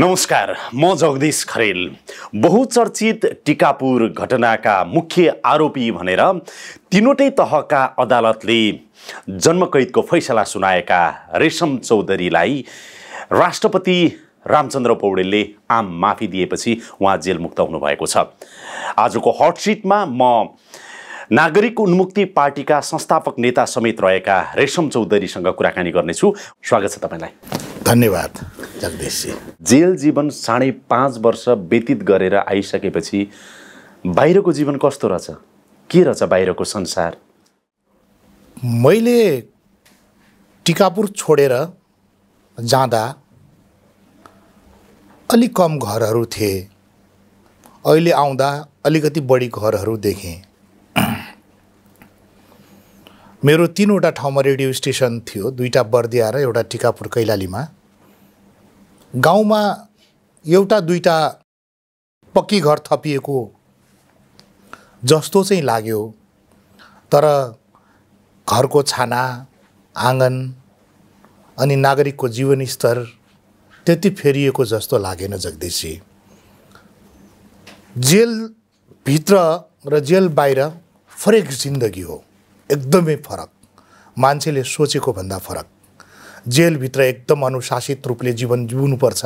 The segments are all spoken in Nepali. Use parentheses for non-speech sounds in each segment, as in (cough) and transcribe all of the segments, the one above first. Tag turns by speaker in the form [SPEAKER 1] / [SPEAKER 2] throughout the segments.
[SPEAKER 1] नमस्कार म जगदीश खरेल बहुचर्चित टिकापुर घटनाका मुख्य आरोपी भनेर तिनवटै तहका अदालतले जन्मकैदको फैसला सुनाएका रेशम चौधरीलाई राष्ट्रपति रामचन्द्र पौडेलले आम माफी दिएपछि उहाँ जेलमुक्त हुनुभएको छ आजको हटसिटमा म नागरिक उन्मुक्ति पार्टीका संस्थापक नेता समेत रहेका रेशम चौधरीसँग कुराकानी गर्नेछु स्वागत छ तपाईँलाई
[SPEAKER 2] धन्यवाद जगदीशजी
[SPEAKER 1] जेल जीवन साढे पाँच वर्ष व्यतीत गरेर आइसकेपछि बाहिरको जीवन कस्तो रहेछ के रहेछ बाहिरको संसार
[SPEAKER 2] मैले टिकापुर छोडेर जाँदा अलिक कम घरहरू थिए अहिले आउँदा अलिकति बढी घरहरू देखेँ मेरो तिनवटा ठाउँमा रेडियो स्टेसन थियो दुईवटा बर्दिया र एउटा टिकापुर कैलालीमा गाउँमा एउटा दुईवटा पक्की घर थपिएको जस्तो चाहिँ लाग्यो तर घरको छाना आँगन अनि नागरिकको जीवनस्तर त्यति फेरिएको जस्तो लागेन जगदीशी जेलभित्र र जेल बाहिर फरक जिन्दगी हो एकदमै फरक मान्छेले सोचेको भन्दा फरक जेलभित्र एकदम अनुशासित रूपले जीवन जिउनुपर्छ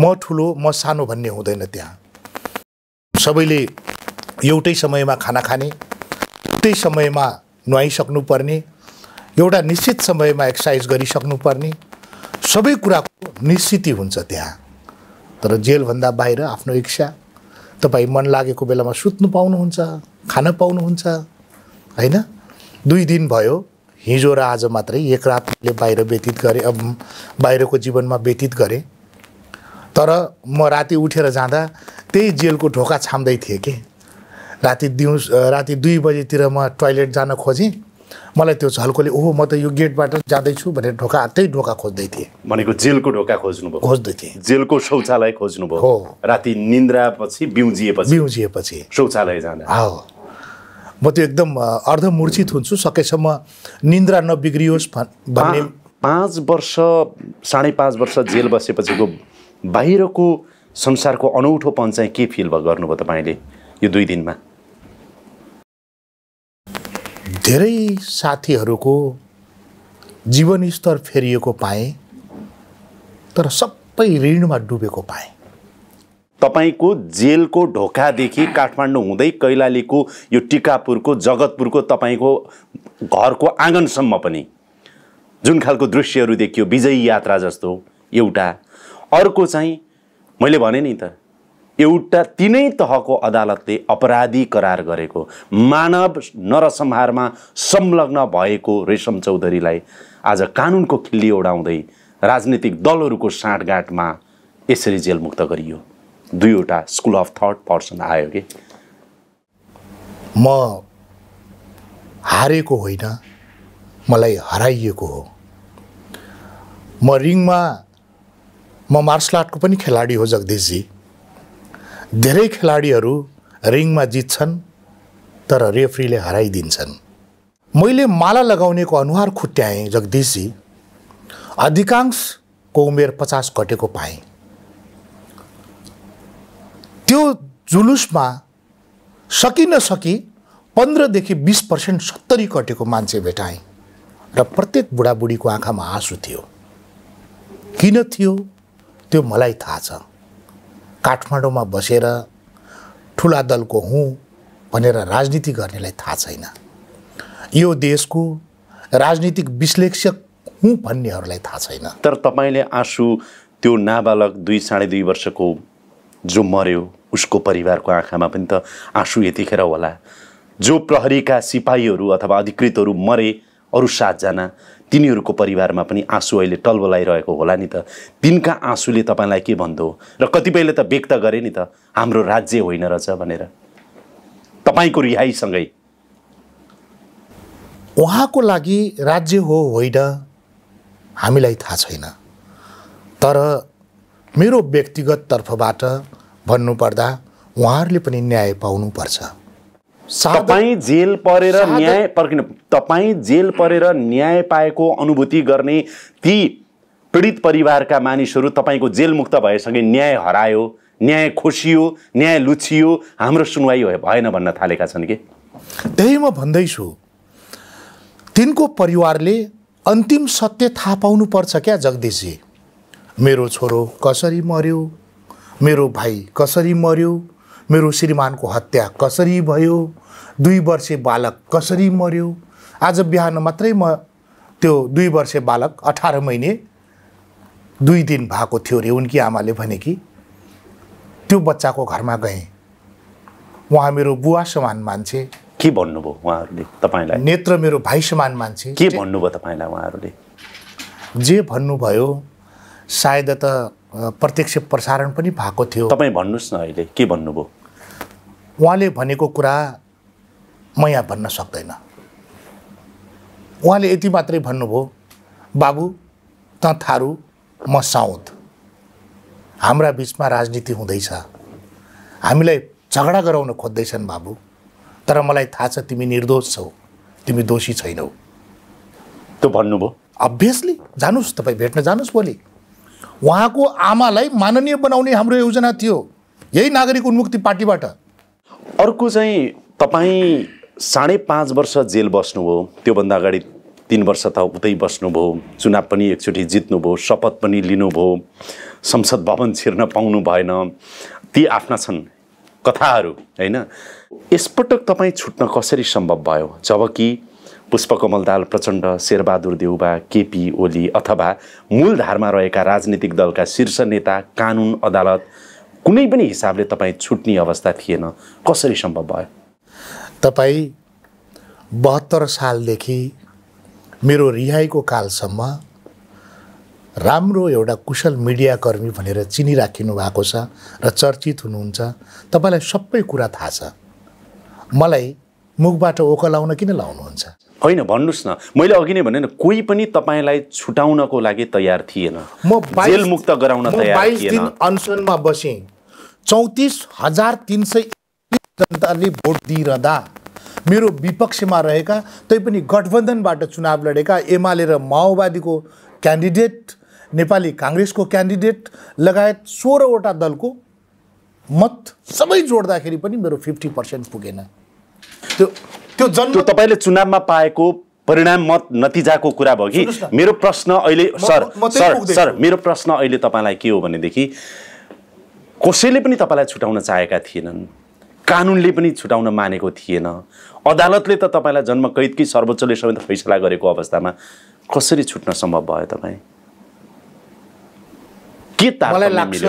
[SPEAKER 2] म ठुलो म सानो भन्ने हुँदैन त्यहाँ सबैले एउटै समयमा खाना खाने एउटै समयमा नुहाइसक्नुपर्ने एउटा निश्चित समयमा एक्सर्साइज गरिसक्नुपर्ने सबै कुराको निश्चिति हुन्छ त्यहाँ तर जेलभन्दा बाहिर आफ्नो इच्छा तपाईँ मन लागेको बेलामा सुत्नु पाउनुहुन्छ खान पाउनुहुन्छ होइन दुई दिन भयो हिजो र आज मात्रै एक रातले बाहिर व्यतीत गरेँ अब बाहिरको जीवनमा व्यतीत गरेँ तर म राति उठेर जाँदा त्यही जेलको ढोका छाम्दै थिएँ कि राति दिउँस राति दुई बजीतिर म टोइलेट जान खोजेँ मलाई त्यो झल्कोले ओहो म त यो गेटबाट जाँदैछु भनेर ढोका त्यही ढोका खोज्दै थिएँ
[SPEAKER 1] भनेको जेलको ढोका खोज्नुभयो खोज्दै थिएँ जेलको शौचालय खोज्नुभयो हो राति निन्द्रापछि बिउजिएपछि बिउजिएपछि शौचालय जाँदा हो
[SPEAKER 2] म त्यो एकदम अर्धमूर्छित हुन्छु सकेसम्म निन्द्रा नबिग्रियोस् भन्ने
[SPEAKER 1] पाँच वर्ष साढे पाँच वर्ष जेल बसेपछिको बाहिरको संसारको अनौठोपन चाहिँ के फिल गर्नुभयो तपाईँले यो दुई
[SPEAKER 2] दिनमा धेरै साथीहरूको जीवनस्तर फेरिएको पाएँ तर सबै ऋणमा डुबेको पाएँ
[SPEAKER 1] तपाईँको जेलको ढोकादेखि काठमाडौँ हुँदै कैलालीको यो टिकापुरको जगतपुरको तपाईँको घरको आँगनसम्म पनि जुन खालको दृश्यहरू देखियो विजयी यात्रा जस्तो एउटा अर्को चाहिँ मैले भने नि त एउटा तिनै तहको अदालतले अपराधी करार गरेको मानव नरसंहारमा संलग्न भएको रेशम चौधरीलाई आज कानुनको खिल्ली ओढाउँदै राजनीतिक दलहरूको साँठगाँठमा यसरी जेलमुक्त गरियो दुईवटा स्कुल अफ थर्ड पर्सन आयो कि
[SPEAKER 2] म हारेको होइन मलाई हराइएको हो म रिङमा म मार्सल आर्टको पनि खेलाडी हो जगदीशजी धेरै खेलाडीहरू रिङमा जित्छन् तर रेफ्रीले हराइदिन्छन् मैले माला लगाउनेको अनुहार खुट्याएँ जगदीशजी अधिकांशको उमेर पचास कटेको पाएँ त्यो जुलुसमा सकि नसकी पन्ध्रदेखि बिस पर्सेन्ट सत्तरी कटेको मान्छे भेटाएँ र प्रत्येक बुढाबुढीको आँखामा आँसु थियो किन थियो त्यो मलाई थाहा छ काठमाडौँमा बसेर ठुला दलको हुँ भनेर राजनीति गर्नेलाई थाहा छैन यो देशको राजनीतिक विश्लेषक हुँ भन्नेहरूलाई थाहा छैन
[SPEAKER 1] तर तपाईँले आँसु त्यो नाबालक दुई साढे दुई वर्षको जो मर्यो उसको परिवारको आँखामा पनि त आँसु यतिखेर होला जो प्रहरीका सिपाहीहरू अथवा अधिकृतहरू मरे अरू सातजना तिनीहरूको परिवारमा पनि आँसु अहिले टलबलाइरहेको होला नि त तिनका आँसुले तपाईँलाई के भन्दो र कतिपयले त व्यक्त गरे नि त हाम्रो राज्य होइन रहेछ भनेर तपाईँको रिहाइसँगै
[SPEAKER 2] उहाँको लागि राज्य हो होइन हामीलाई थाहा छैन तर मेरो व्यक्तिगत तर्फबाट भन्नुपर्दा उहाँहरूले पनि न्याय पाउनुपर्छ
[SPEAKER 1] तपाईँ जेल परेर न्याय पर्खिनु तपाईँ जेल परेर न्याय पाएको अनुभूति गर्ने ती पीडित परिवारका मानिसहरू तपाईँको जेलमुक्त भएसँगै न्याय हरायो न्याय खोसियो न्याय लुचियो हाम्रो सुनवाई भएन भन्न थालेका छन् कि
[SPEAKER 2] त्यही म भन्दैछु तिनको परिवारले अन्तिम सत्य थाहा पाउनुपर्छ क्या जगदीशजी मेरो छोरो कसरी मर्यो मेरो भाइ कसरी मर्यो मेरो श्रीमानको हत्या कसरी भयो दुई वर्षे बालक कसरी मर्यो आज बिहान मात्रै म त्यो दुई वर्षे बालक अठार महिने दुई दिन भएको थियो अरे उनकी आमाले भने कि त्यो बच्चाको घरमा गएँ उहाँ मेरो बुवा समान मान्छे के भन्नुभयो उहाँहरूले तपाईँलाई नेत्र मेरो भाइ समान मान्छे के भन्नुभयो तपाईँलाई उहाँहरूले जे भन्नुभयो सायद त प्रत्यक्ष प्रसारण पनि भएको थियो तपाईँ भन्नुहोस् न अहिले के भन्नुभयो उहाँले भनेको कुरा म यहाँ भन्न सक्दैन उहाँले यति मात्रै भन्नुभयो बाबु त थारू म साउद हाम्रा बिचमा राजनीति हुँदैछ हामीलाई झगडा गराउन खोज्दैछन् बाबु तर मलाई थाहा छ तिमी निर्दोष छौ तिमी दोषी छैनौ त्यो भन्नुभयो अभियसली जानुहोस् तपाईँ भेट्न जानुहोस् भोलि उहाँको आमालाई माननीय बनाउने हाम्रो योजना थियो यही नागरिक उन्मुक्ति पार्टीबाट अर्को
[SPEAKER 1] चाहिँ तपाईँ साढे पाँच वर्ष जेल बस्नुभयो त्योभन्दा अगाडि तिन वर्ष त उतै बस्नुभयो चुनाव पनि एकचोटि जित्नुभयो शपथ पनि लिनुभयो संसद भवन छिर्न पाउनु भएन ती आफ्ना छन् कथाहरू होइन यसपटक तपाईँ छुट्न कसरी सम्भव भयो जबकि पुष्पकमल दाल प्रचण्ड शेरबहादुर देउबा केपी ओली अथवा मूलधारमा रहेका राजनीतिक दलका शीर्ष नेता कानुन अदालत कुनै पनि हिसाबले तपाईँ छुट्ने अवस्था थिएन कसरी सम्भव भयो
[SPEAKER 2] तपाईँ बहत्तर सालदेखि मेरो रिहाइको कालसम्म राम्रो एउटा कुशल मिडियाकर्मी भनेर चिनिराखिनु भएको छ र चर्चित हुनुहुन्छ तपाईँलाई सबै कुरा थाहा छ मलाई मुखबाट ओकलाउन किन लाउनुहुन्छ
[SPEAKER 1] होइन भन्नुहोस् न मैले अघि नै भने कोही पनि तपाईँलाई छुटाउनको लागि तयार थिएन म जेल मुक्त गराउन तयार थिएन
[SPEAKER 2] अनसनमा बसेँ चौतिस हजार तिन सय जनताले भोट दिइरहँदा मेरो विपक्षमा रहेका तैपनि गठबन्धनबाट चुनाव लडेका एमाले र माओवादीको क्यान्डिडेट नेपाली काङ्ग्रेसको क्यान्डिडेट लगायत सोह्रवटा दलको मत सबै जोड्दाखेरि पनि मेरो फिफ्टी पर्सेन्ट पुगेन
[SPEAKER 1] त्यो त्यो जन्म तपाईँले चुनावमा पाएको परिणाम मत नतिजाको कुरा भयो कि मेरो प्रश्न अहिले सर सर सर मेरो प्रश्न अहिले तपाईँलाई के हो भनेदेखि कसैले पनि तपाईँलाई छुटाउन चाहेका थिएनन् कानुनले पनि छुटाउन मानेको थिएन अदालतले त तपाईँलाई जन्म कैदकै सर्वोच्चले समेत फैसला गरेको अवस्थामा कसरी छुट्न सम्भव भयो तपाईँ के मलाई लाग्छ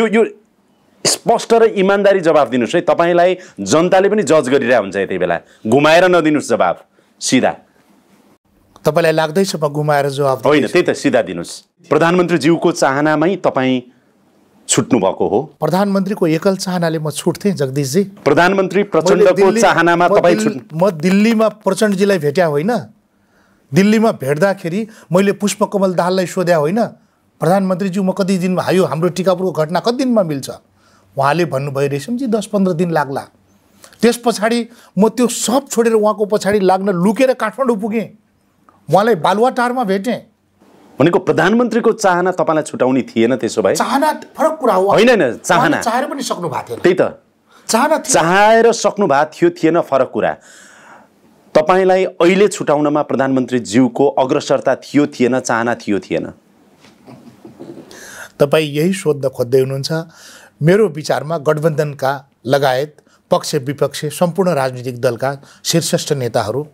[SPEAKER 1] यो यो स्पष्ट र इमान्दारी जवाब दिनुहोस् है तपाईँलाई जनताले पनि जज गरिरहेको हुन्छ यति बेला घुमाएर नदिनुहोस् जवाब सिधा तपाईँलाई लाग्दैछ
[SPEAKER 2] म घुमाएर जवाब
[SPEAKER 1] होइन त्यही त सिधा दिनुहोस् प्रधानमन्त्रीज्यूको चाहनामै तपाईँ छुट्नु भएको हो
[SPEAKER 2] प्रधानमन्त्रीको एकल चाहनाले म छुट्थेँ जगदीशजी प्रधानमन्त्री प्रचण्डको चाहनामा तपाईँ छुट्नु म दिल्लीमा प्रचण्डजीलाई भेट्या होइन दिल्लीमा भेट्दाखेरि मैले पुष्पकमल दाहाललाई सोध्या होइन प्रधानमन्त्रीज्यू म कति दिनमा हायो हाम्रो टिकापुरको घटना कति दिनमा मिल्छ उहाँले भन्नुभयो रेशमजी दस पन्ध्र दिन लाग्ला त्यस पछाडि म त्यो सब छोडेर उहाँको पछाडि लाग्न लुकेर काठमाडौँ पुगेँ उहाँलाई टारमा भेटेँ
[SPEAKER 1] भनेको प्रधानमन्त्रीको चाहना तपाईँलाई छुटाउने थिएन त्यसो भए चाहना
[SPEAKER 2] फरक कुरा हो होइन चाहना चाहेर पनि सक्नु भएको थियो
[SPEAKER 1] त्यही त चाहना चाहेर सक्नु भएको थियो थिएन फरक कुरा तपाईँलाई अहिले छुटाउनमा प्रधानमन्त्रीज्यूको अग्रसरता थियो थिएन चाहना थियो थिएन
[SPEAKER 2] तपाईँ यही सोध्न खोज्दै हुनुहुन्छ मेरो विचारमा गठबन्धनका लगायत पक्ष विपक्ष सम्पूर्ण राजनीतिक दलका शीर्षस्थ नेताहरू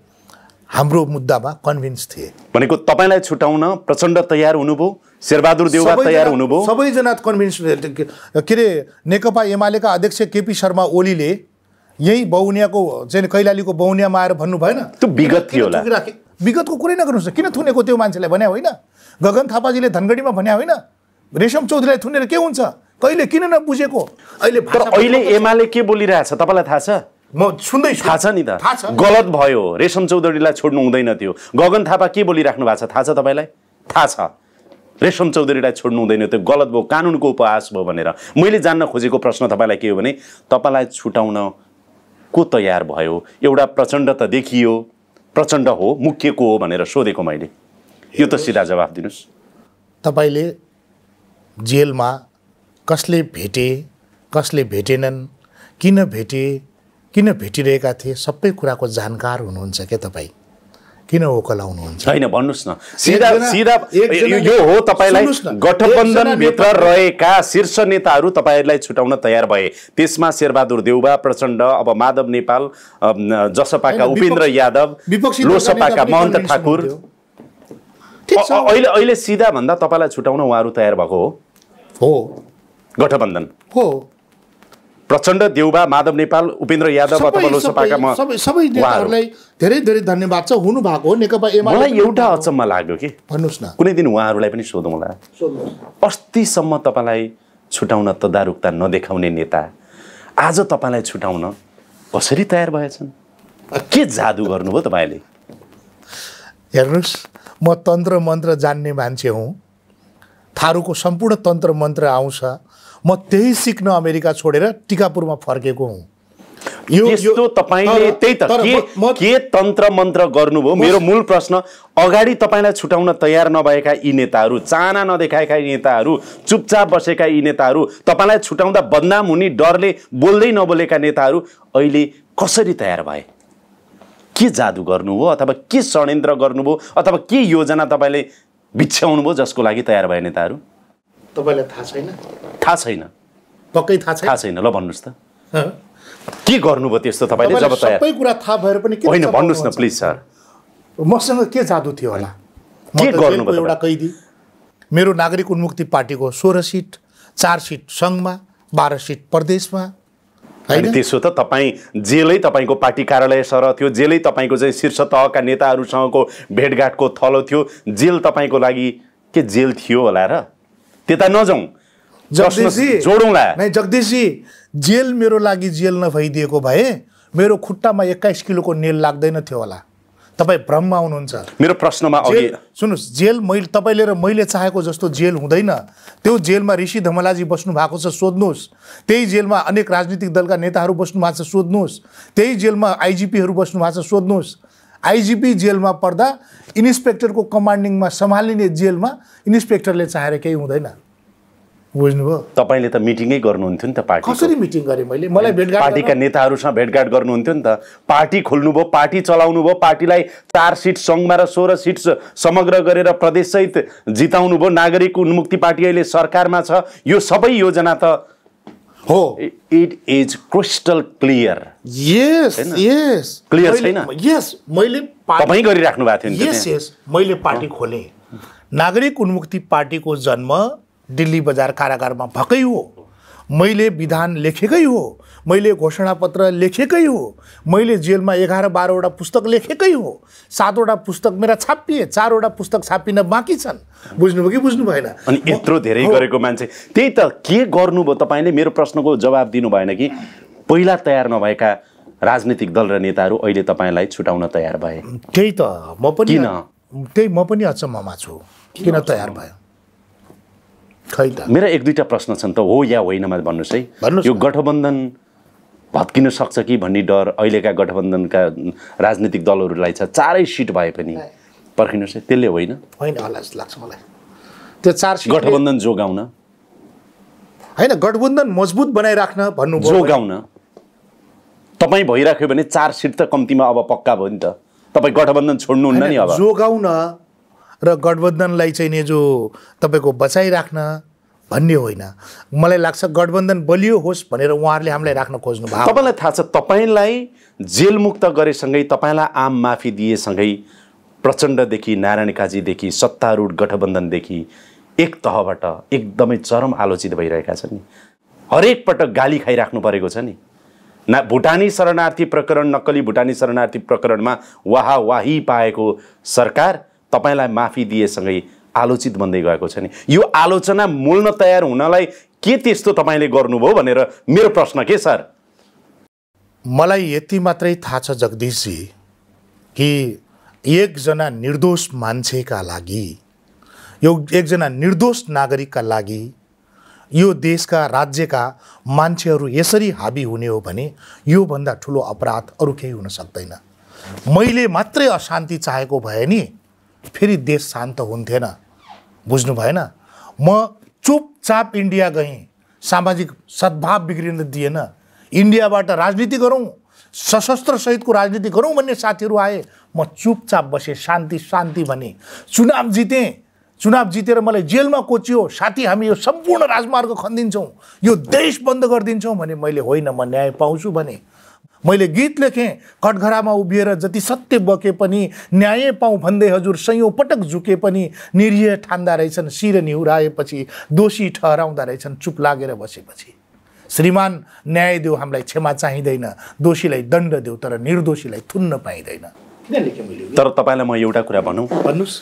[SPEAKER 2] हाम्रो मुद्दामा कन्भिन्स थिए
[SPEAKER 1] भनेको तपाईँलाई छुटाउन प्रचण्ड तयार हुनुभयो शेरबहादुर देउवा तयार हुनुभयो
[SPEAKER 2] सबैजना कन्भिन्स के अरे नेकपा एमालेका अध्यक्ष केपी शर्मा ओलीले यही बहुनियाको चाहिँ कैलालीको बहुनियामा आएर भन्नु भएन त्यो विगत थियो विगतको कुरै नगर्नुहोस् किन थुनेको त्यो मान्छेलाई भन्या होइन गगन थापाजीले धनगढीमा भन्या होइन रेशम चौधरीलाई थुनेर के हुन्छ कहिले किन नबुझेको अहिले तर अहिले एमाले के बोलिरहेछ तपाईँलाई थाहा छ म
[SPEAKER 1] सुन्दै थाहा छ नि त थाहा छ गलत भयो रेशम चौधरीलाई छोड्नु हुँदैन थियो गगन थापा के बोलिराख्नु भएको छ थाहा छ तपाईँलाई थाहा छ रेशम चौधरीलाई छोड्नु हुँदैन त्यो गलत भयो कानुनको उपहास भयो भनेर मैले जान्न खोजेको प्रश्न तपाईँलाई के हो भने तपाईँलाई छुटाउन को तयार भयो एउटा प्रचण्ड त देखियो प्रचण्ड हो मुख्य को हो भनेर सोधेको मैले यो त सिधा जवाफ दिनुहोस्
[SPEAKER 2] तपाईँले जेलमा कसले भेटे कसले भेटेनन् किन भेटे किन भेटिरहेका थिए सबै कुराको जानकार हुनुहुन्छ क्या तपाईँ किन ओकलाउनुहुन्छ
[SPEAKER 1] होइन भन्नुहोस् न सिधा सिधा यो हो तपाईँलाई गठबन्धनभित्र रहेका शीर्ष नेताहरू तपाईँलाई छुटाउन तयार भए त्यसमा शेरबहादुर देउबा प्रचण्ड अब माधव नेपाल जसपाका उपेन्द्र यादव लोसपाका महन्त ठाकुर अहिले अहिले सिधा तपाईँलाई छुटाउन उहाँहरू तयार भएको हो गठबन्धन हो प्रचण्ड देउबा माधव नेपाल उपेन्द्र यादव अथवा लोकसभाका म सबै नेताहरूलाई
[SPEAKER 2] धेरै धेरै धन्यवाद छ हुनु हो नेकपा एमाले मलाई एउटा
[SPEAKER 1] अचम्म लाग्यो कि भन्नुहोस् न कुनै दिन उहाँहरूलाई पनि सोधौँला अस्तिसम्म तपाईँलाई छुटाउन तदारुकता नदेखाउने नेता आज तपाईँलाई छुटाउन कसरी तयार भएछन् के जादु गर्नुभयो तपाईँले
[SPEAKER 2] हेर्नुहोस् म तन्त्र मन्त्र जान्ने मान्छे हुँ थारूको सम्पूर्ण तन्त्र मन्त्र आउँछ म त्यही सिक्न अमेरिका छोडेर टिकापुरमा फर्केको हुँ यो यस्तो
[SPEAKER 1] तपाईँले त्यही त के के तन्त्र मन्त्र गर्नुभयो मेरो मूल प्रश्न अगाडि तपाईँलाई छुटाउन तयार नभएका यी नेताहरू चाहना नदेखाएका यी नेताहरू चुपचाप बसेका यी नेताहरू तपाईँलाई छुटाउँदा बदनाम हुने डरले बोल्दै नबोलेका नेताहरू अहिले कसरी तयार भए के जादु गर्नुभयो अथवा के षड्यन्त्र गर्नुभयो अथवा के योजना तपाईँले बिछ्याउनुभयो जसको लागि तयार भए नेताहरू
[SPEAKER 2] तपाईँलाई थाहा छैन
[SPEAKER 1] थाहा छैन पक्कै थाहा थाहा छैन ल भन्नुहोस् त के गर्नुभयो त्यस्तो तपाईँले जब सबै
[SPEAKER 2] कुरा थाहा भएर पनि होइन भन्नुहोस् न प्लिज सर मसँग के जादु थियो होला के गर्नुभयो एउटा कैदी मेरो नागरिक उन्मुक्ति पार्टीको सोह्र सिट चार सिट सङ्घमा बाह्र सिट प्रदेशमा होइन
[SPEAKER 1] त्यसो त तपाईँ जेलै तपाईँको पार्टी कार्यालय सर थियो जेलै तपाईँको चाहिँ शीर्ष तहका नेताहरूसँगको भेटघाटको थलो थियो जेल तपाईँको लागि के जेल थियो होला र त्यता नजाउँ
[SPEAKER 2] जोडौँला नै जगदीशी जेल मेरो लागि जेल नभइदिएको भए मेरो खुट्टामा एक्काइस किलोको नेल लाग्दैन थियो होला तपाईँ भ्रममा हुनुहुन्छ
[SPEAKER 1] मेरो प्रश्नमा अघि
[SPEAKER 2] सुन्नुहोस् जेल मैले तपाईँले र मैले चाहेको जस्तो जेल हुँदैन त्यो जेलमा ऋषि धमलाजी बस्नु भएको छ सोध्नुहोस् त्यही जेलमा अनेक राजनीतिक दलका नेताहरू बस्नु भएको छ सोध्नुहोस् त्यही जेलमा आइजिपीहरू बस्नु भएको छ सोध्नुहोस् आइजिपी जेलमा पर्दा इन्सपेक्टरको कमान्डिङमा सम्हालिने जेलमा इन्सपेक्टरले चाहेर केही हुँदैन बुझ्नुभयो
[SPEAKER 1] तपाईँले त मिटिङै गर्नुहुन्थ्यो नि त पार्टी कसरी
[SPEAKER 2] मिटिङ गरेँ मैले मलाई भेटघाट पार्टीका
[SPEAKER 1] नेताहरूसँग भेटघाट गर्नुहुन्थ्यो नि त पार्टी खोल्नुभयो पार्टी चलाउनु भयो पार्टीलाई चार सिट सङ्घमा र सोह्र सिट समग्र गरेर प्रदेशसहित जिताउनु भयो नागरिक उन्मुक्ति पार्टी अहिले सरकारमा छ यो सबै योजना त हो it is crystal clear yes
[SPEAKER 2] yes clear छैन यस मैले तपाईँ गरिराख्नु भएको थियो यस यस मैले पार्टी खोलेँ नागरिक उन्मुक्ति पार्टीको जन्म दिल्ली बजार कारागारमा भएकै हो मैले विधान लेखेकै हो मैले घोषणापत्र लेखेकै हो मैले जेलमा एघार बाह्रवटा पुस्तक लेखेकै हो सातवटा पुस्तक मेरा छापिए चारवटा पुस्तक छापिन बाँकी छन् बुझ्नुभयो कि बुझ्नु भएन
[SPEAKER 1] अनि यत्रो धेरै गरेको मान्छे त्यही त के गर्नुभयो तपाईँले मेरो प्रश्नको जवाब दिनु भएन कि पहिला तयार नभएका राजनीतिक दल र नेताहरू अहिले तपाईँलाई छुटाउन तयार भए त्यही त म पनि किन
[SPEAKER 2] त्यही म पनि अचम्ममा छु किन तयार भयो खै त
[SPEAKER 1] मेरा एक दुईवटा प्रश्न छन् त हो या होइनमा भन्नुहोस् है यो गठबन्धन भत्किन सक्छ कि भन्ने डर अहिलेका गठबन्धनका राजनीतिक दलहरूलाई छ चारै सिट भए पनि पर्खिनुहोस् है त्यसले होइन
[SPEAKER 2] होइन होला जस्तो लाग्छ मलाई त्यो चार सिट गठबन्धन
[SPEAKER 1] जोगाउन होइन गठबन्धन मजबुत बनाइराख्न भन्नु जोगाउन तपाईँ भइराख्यो भने चार सिट त कम्तीमा अब पक्का भयो नि त तपाईँ गठबन्धन छोड्नुहुन्न नि अब
[SPEAKER 2] जोगाउन र गठबन्धनलाई चाहिँ नि जो तपाईँको बचाइराख्न भन्ने होइन मलाई लाग्छ गठबन्धन बलियो होस् भनेर उहाँहरूले हामीलाई राख्न खोज्नु भएको तपाईँलाई थाहा छ तपाईँलाई
[SPEAKER 1] जेलमुक्त गरेसँगै तपाईँलाई आम माफी दिएसँगै प्रचण्डदेखि नारायण काजीदेखि सत्तारूढ गठबन्धनदेखि एक तहबाट एकदमै चरम आलोचित भइरहेका छन् नि हरेक पटक गाली खाइराख्नु परेको छ नि ना भुटानी शरणार्थी प्रकरण नक्कली भुटानी शरणार्थी प्रकरणमा वाहावाही पाएको सरकार तपाईँलाई माफी दिएसँगै आलोचित बन्दै गएको छ नि यो आलोचना मोल्न तयार हुनलाई के त्यस्तो तपाईँले गर्नुभयो भनेर मेरो प्रश्न के सर
[SPEAKER 2] मलाई यति मात्रै थाहा छ जगदीशजी कि एकजना निर्दोष मान्छेका लागि यो एकजना निर्दोष नागरिकका लागि यो देशका राज्यका मान्छेहरू यसरी हाबी हुने हो भने योभन्दा ठुलो अपराध अरू केही हुन सक्दैन मैले मात्रै अशान्ति चाहेको भए नि फेरि देश शान्त हुन्थेन बुझ्नु भएन म चुपचाप इन्डिया गएँ सामाजिक सद्भाव बिग्रिन दिएन इन्डियाबाट राजनीति गरौँ सशस्त्र सहितको राजनीति गरौँ भन्ने साथीहरू आए म चुपचाप बसेँ शान्ति शान्ति भने चुनाव जितेँ चुनाव जितेर मलाई जेलमा कोचियो साथी हामी यो सम्पूर्ण राजमार्ग खनिदिन्छौँ यो देश बन्द गरिदिन्छौँ भने मैले होइन म न्याय पाउँछु भने मैले गीत लेखेँ कटघरामा उभिएर जति सत्य बके पनि न्याय पाउँ भन्दै हजुर सयौँ पटक झुके पनि निरीह ठान्दा रहेछन् शिर निहुराएपछि दोषी ठहराउँदा रहेछन् चुप लागेर बसेपछि श्रीमान न्याय देऊ हामीलाई क्षमा चाहिँदैन दोषीलाई दण्ड देऊ तर निर्दोषीलाई थुन्न पाइँदैन
[SPEAKER 1] तर तपाईँलाई म एउटा कुरा भनौँ भन्नुहोस्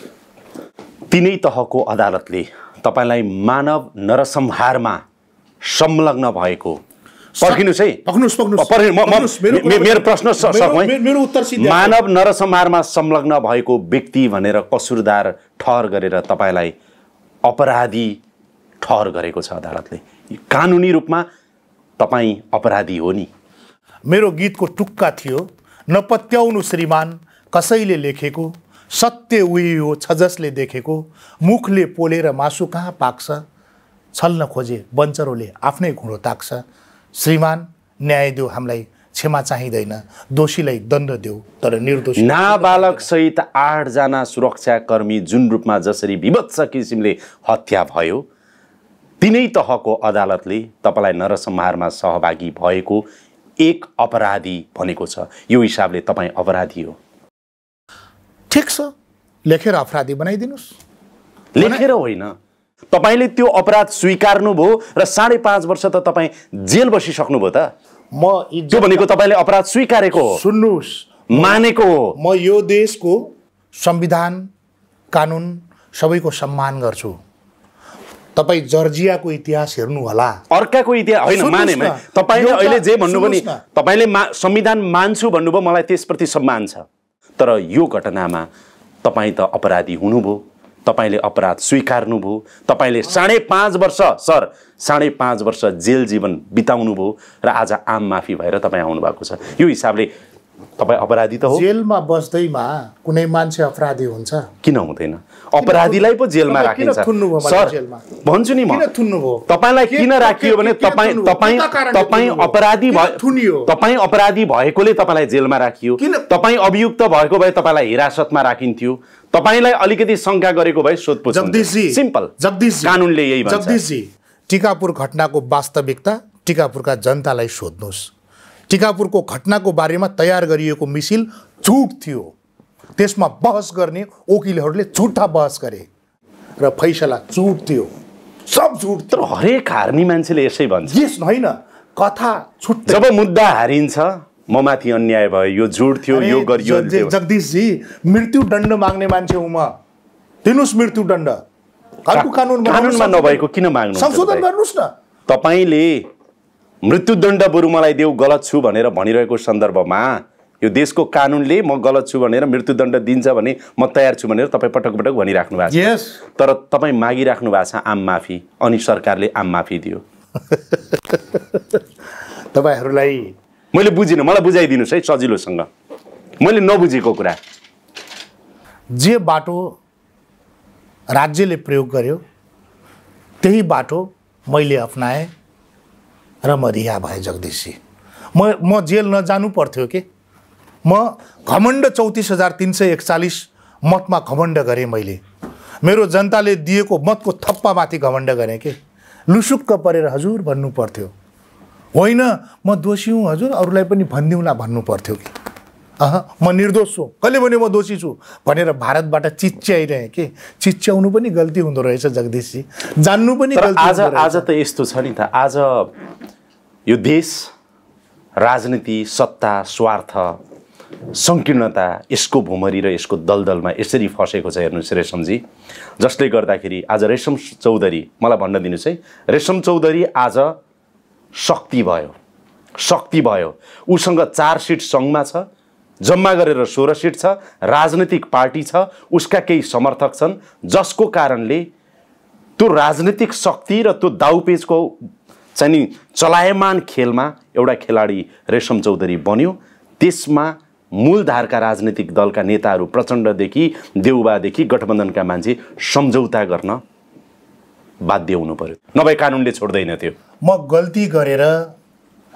[SPEAKER 1] तिनै तहको अदालतले तपाईँलाई मानव नरसंहारमा संलग्न भएको पर्खिनुहोस् है पक्नुहोस् पक्नुहोस् मेरो प्रश्न मेरो उत्तर मानव नरसंहारमा संलग्न भएको व्यक्ति भनेर कसुरदार ठहर गरेर तपाईँलाई अपराधी ठहर गरेको छ अदालतले कानुनी रूपमा तपाईँ अपराधी हो नि
[SPEAKER 2] मेरो गीतको टुक्का थियो नपत्याउनु श्रीमान कसैले लेखेको सत्य उही हो छ जसले देखेको मुखले पोलेर मासु कहाँ पाक्छ छल्न खोजे बन्चरोले आफ्नै घुँडो ताक्छ श्रीमान न्याय देऊ हामीलाई क्षमा चाहिँदैन दोषीलाई दण्ड देऊ तर निर्दोष
[SPEAKER 1] नाबालक सहित आठजना सुरक्षाकर्मी जुन रूपमा जसरी विभत्स किसिमले हत्या भयो तिनै तहको अदालतले तपाईँलाई नरसम्हारमा सहभागी भएको एक अपराधी भनेको छ यो हिसाबले तपाईँ अपराधी हो
[SPEAKER 2] ठिक छ लेखेर अपराधी बनाइदिनुहोस्
[SPEAKER 1] लेखेर होइन
[SPEAKER 2] तपाईँले त्यो अपराध स्वीकार्नुभयो
[SPEAKER 1] र साढे पाँच वर्ष त तपाईँ जेल बसिसक्नुभयो त म त्यो भनेको तपाईँले अपराध स्वीकारेको हो
[SPEAKER 2] सुन्नुहोस् मानेको हो म यो देशको संविधान कानुन सबैको सम्मान गर्छु तपाईँ जर्जियाको इतिहास हेर्नुहोला अर्काको इतिहास होइन माने तपाईँले अहिले जे भन्नु पनि
[SPEAKER 1] तपाईँले संविधान मान्छु भन्नुभयो मलाई त्यसप्रति सम्मान छ तर यो घटनामा तपाईँ त अपराधी हुनुभयो तपाईँले अपराध स्वीकार्नुभयो तपाईँले साढे पाँच वर्ष सर साढे पाँच वर्ष जेल जीवन बिताउनु भयो र आज आम माफी भएर तपाईँ भएको छ यो हिसाबले तपाईँ अपराधी त हो
[SPEAKER 2] जेलमा बस्दैमा कुनै मान्छे अपराधी हुन्छ
[SPEAKER 1] किन हुँदैन अपराधीलाई पो जेलमा राखिन्छ सर भन्छु नि म तपाईँलाई किन राखियो भने तपाईँ तपाईँ तपाईँ अपराधी भयो तपाईँ अपराधी भएकोले तपाईँलाई जेलमा राखियो तपाईँ अभियुक्त भएको भए तपाईँलाई हिरासतमा राखिन्थ्यो तपाईँलाई अलिकति शङ्का गरेको भए सोधपुछ सिम्पल जगदीश कानुनले यही जगदीशजी
[SPEAKER 2] टिकापुर घटनाको वास्तविकता टिकापुरका जनतालाई सोध्नुहोस् टिकापुरको घटनाको बारेमा तयार गरिएको मिसिल झुट थियो त्यसमा बहस गर्ने वकिलहरूले झुट्टा बहस गरे र फैसला झुट थियो सब झुट तर हरेक हार्ने
[SPEAKER 1] मान्छेले यसै भन्छ
[SPEAKER 2] यस होइन कथा छुट
[SPEAKER 1] जब मुद्दा हारिन्छ म माथि अन्याय भयो यो झुट थियो यो गरियो
[SPEAKER 2] जगदीशजी मृत्युदण्ड माग्ने मान्छे हो म दिनुहोस् मृत्युदण्ड अर्को कानुन कानुनमा नभएको किन माग्नु संशोधन गर्नुहोस् न
[SPEAKER 1] तपाईँले मृत्युदण्ड बरु मलाई देऊ गलत छु भनेर भनिरहेको सन्दर्भमा यो देशको कानुनले म गलत छु भनेर मृत्युदण्ड दिन्छ भने म तयार छु भनेर तपाईँ पटक पटक भनिराख्नु भएको yes. छ तर तपाईँ मागिराख्नु भएको छ आम माफी अनि सरकारले आम माफी दियो (laughs)
[SPEAKER 2] तपाईँहरूलाई
[SPEAKER 1] मैले बुझिनँ मलाई बुझाइदिनुहोस् है सजिलोसँग मैले नबुझेको कुरा
[SPEAKER 2] जे बाटो राज्यले प्रयोग गर्यो त्यही बाटो मैले अप्नाएँ र म रिहा भएँ जगदीशी म म जेल नजानु पर्थ्यो कि म घमण्ड चौतिस हजार तिन सय एकचालिस मतमा घमण्ड गरेँ मैले मेरो जनताले दिएको मतको थप्पामाथि घमण्ड गरेँ के लुसुक्क परेर हजुर भन्नु पर्थ्यो होइन म दोषी हुँ हजुर अरूलाई पनि भनिदिउँला भन्नु पर्थ्यो कि अह म निर्दोष छु कहिले भने म दोषी छु भनेर भारतबाट चिच्याइरहेँ कि चिच्याउनु पनि गल्ती हुँदो रहेछ जगदीशजी जान्नु पनि गल्ती आज
[SPEAKER 1] आज त यस्तो छ नि त आज यो देश राजनीति सत्ता स्वार्थ सङ्कीर्णता यसको भुमरी र यसको दलदलमा यसरी फसेको छ हेर्नुहोस् रेशमजी जसले गर्दाखेरि आज रेशम चौधरी मलाई भन्न दिनुहोस् है रेशम चौधरी आज शक्ति भयो शक्ति भयो उसँग चार सिट सङ्घमा छ जम्मा गरेर सोह्र सिट छ राजनैतिक पार्टी छ उसका केही समर्थक छन् जसको कारणले त्यो राजनीतिक शक्ति र त्यो दाउपेजको चाहिँ नि चलायमान खेलमा एउटा खेलाडी रेशम चौधरी बन्यो त्यसमा मूलधारका राजनैतिक दलका नेताहरू प्रचण्डदेखि देउबादेखि गठबन्धनका मान्छे सम्झौता गर्न बाध्य हुनु पर्यो नभए कानुनले छोड्दैन थियो
[SPEAKER 2] म गल्ती गरेर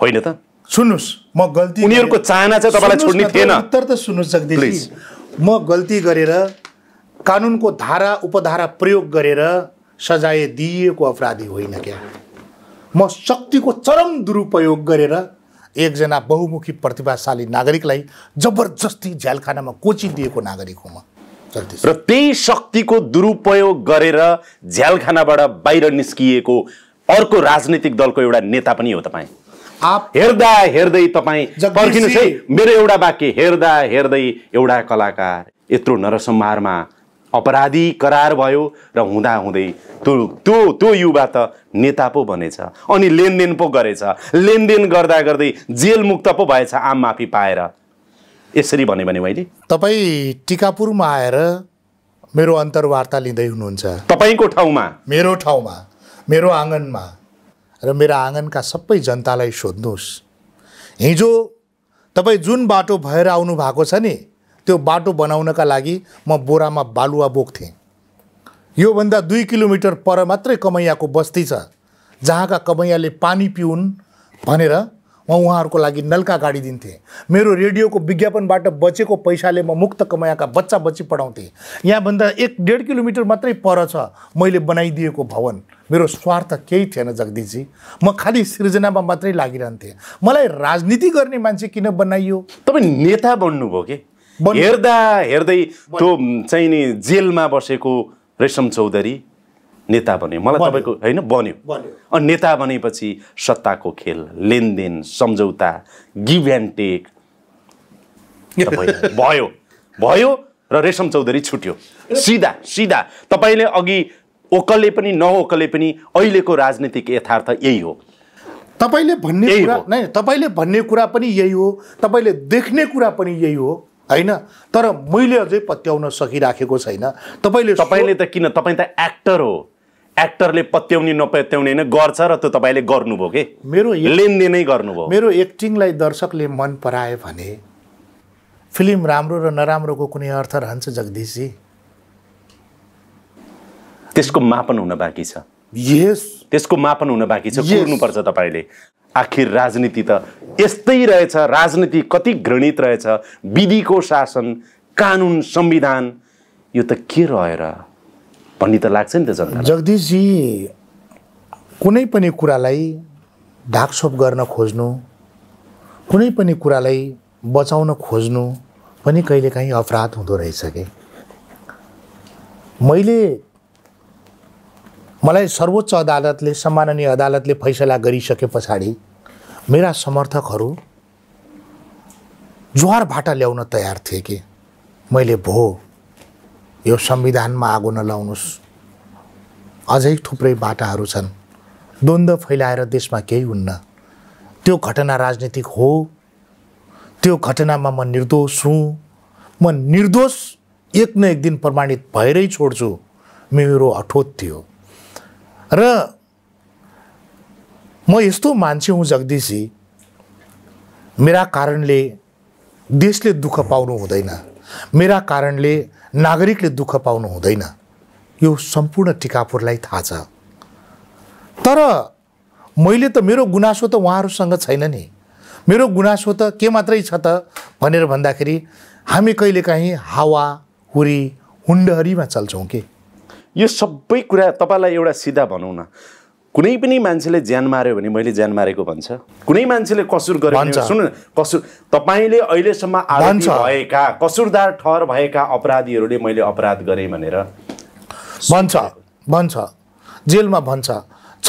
[SPEAKER 2] होइन त सुन्नुहोस् म गल्ती उनीहरूको चाहना चाहिँ तपाईँलाई छोड्ने थिएन उत्तर त सुन्नुहोस् जगदीश म गल्ती गरेर कानुनको धारा उपधारा प्रयोग गरेर सजाय दिइएको अपराधी होइन क्या म शक्तिको चरम दुरुपयोग गरेर एकजना बहुमुखी प्रतिभाशाली नागरिकलाई जबरजस्ती झ्यालखानामा कोचिदिएको नागरिक हो म र त्यही शक्तिको
[SPEAKER 1] दुरुपयोग गरेर झ्यालखानाबाट बाहिर निस्किएको अर्को राजनीतिक दलको एउटा नेता पनि हो तपाईँ आप हेर्दा हेर्दै तपाईँ पर्खिनुहोस् है मेरो एउटा वाक्य हेर्दा हेर्दै एउटा कलाकार यत्रो नरसंहारमा अपराधी करार भयो र हुँदाहुँदै त्यो त्यो त्यो युवा त नेता पो बनेछ अनि लेनदेन पो गरेछ लेनदेन गर्दा गर्दै जेलमुक्त पो भएछ आम माफी पाएर यसरी भने मैले
[SPEAKER 2] तपाईँ टिकापुरमा आएर मेरो अन्तर्वार्ता लिँदै हुनुहुन्छ तपाईँको ठाउँमा मेरो ठाउँमा मेरो आँगनमा र मेरो आँगनका सबै जनतालाई सोध्नुहोस् हिजो तपाईँ जुन बाटो भएर आउनु भएको छ नि त्यो बाटो बनाउनका लागि म बोरामा बालुवा बोक्थेँ योभन्दा दुई किलोमिटर पर मात्रै कमैयाको बस्ती छ जहाँका कमैयाले पानी पिउन् भनेर म उहाँहरूको लागि नलका गाडी दिन्थेँ मेरो रेडियोको विज्ञापनबाट बचेको पैसाले म मुक्त कमायाका बच्चा बच्ची पढाउँथेँ यहाँभन्दा एक डेढ किलोमिटर मात्रै पर छ मैले बनाइदिएको भवन मेरो स्वार्थ केही थिएन जगदीशजी म खालि सृजनामा मात्रै लागिरहन्थेँ मलाई राजनीति गर्ने मान्छे किन बनाइयो तपाईँ नेता बन्नुभयो कि
[SPEAKER 1] हेर्दा हेर्दै त्यो चाहिँ नि जेलमा बसेको रेशम चौधरी नेता बन्यो मलाई तपाईँको होइन बन्यो अनि नेता बनेपछि सत्ताको खेल लेनदेन सम्झौता गिभ एन्ड टेक भयो भयो र रेशम चौधरी छुट्यो सिधा सिधा तपाईँले अघि ओकले पनि नओकले पनि अहिलेको राजनीतिक यथार्थ यही
[SPEAKER 2] हो तपाईँले भन्ने कुरा नै तपाईँले भन्ने कुरा पनि यही हो तपाईँले देख्ने कुरा पनि यही हो होइन तर मैले अझै पत्याउन सकिराखेको छैन तपाईँले
[SPEAKER 1] तपाईँले त किन तपाईँ त एक्टर हो एक्टरले पत्याउने नपत्याउने नै गर्छ र त्यो तपाईँले गर्नुभयो कि मेरो लेनदेनै गर्नुभयो मेरो
[SPEAKER 2] एक्टिङलाई दर्शकले मन परायो भने फिल्म राम्रो र नराम्रोको कुनै अर्थ रहन्छ जगदीशजी
[SPEAKER 1] त्यसको मापन हुन बाँकी छ त्यसको मापन हुन बाँकी छ कुर्नुपर्छ तपाईँले आखिर राजनीति त यस्तै रहेछ राजनीति कति घृणित रहेछ विधिको शासन कानुन संविधान यो त के रहेर भन्ने त लाग्छ नि त जनता
[SPEAKER 2] जगदीशजी कुनै पनि कुरालाई ढाकछोप गर्न खोज्नु कुनै पनि कुरालाई बचाउन खोज्नु पनि कहिलेकाहीँ अपराध हुँदो रहेछ कि मैले मलाई सर्वोच्च अदालतले सम्माननीय अदालतले फैसला गरिसके पछाडि मेरा समर्थकहरू ज्वार भाटा ल्याउन तयार थिए कि मैले भो यो संविधानमा आगो नलाउनुहोस् अझै थुप्रै बाटाहरू छन् द्वन्द्व फैलाएर देशमा केही हुन्न त्यो घटना राजनीतिक हो त्यो घटनामा म निर्दोष हुँ म निर्दोष एक न एक दिन प्रमाणित भएरै छोड्छु मेरो अठोत थियो र म यस्तो मान्छे हुँ जगदीशी मेरा कारणले देशले दुःख पाउनु हुँदैन मेरा कारणले नागरिकले दुःख पाउनु हुँदैन यो सम्पूर्ण टिकापुरलाई थाहा छ तर मैले त मेरो गुनासो त उहाँहरूसँग छैन नि मेरो गुनासो त के मात्रै छ त भनेर भन्दाखेरि हामी कहिलेकाहीँ हावा हुरी हुन्डहरीमा चल्छौँ कि
[SPEAKER 1] यो सबै कुरा तपाईँलाई एउटा सिधा भनौँ न कुनै पनि मान्छेले ज्यान माऱ्यो भने मैले ज्यान मारेको भन्छ कुनै मान्छेले कसुर गर्यो सुन्नु न कसुर तपाईँले अहिलेसम्म आरोपी भएका कसुरदार ठहर भएका अपराधीहरूले मैले अपराध गरेँ भनेर
[SPEAKER 2] भन्छ भन्छ जेलमा भन्छ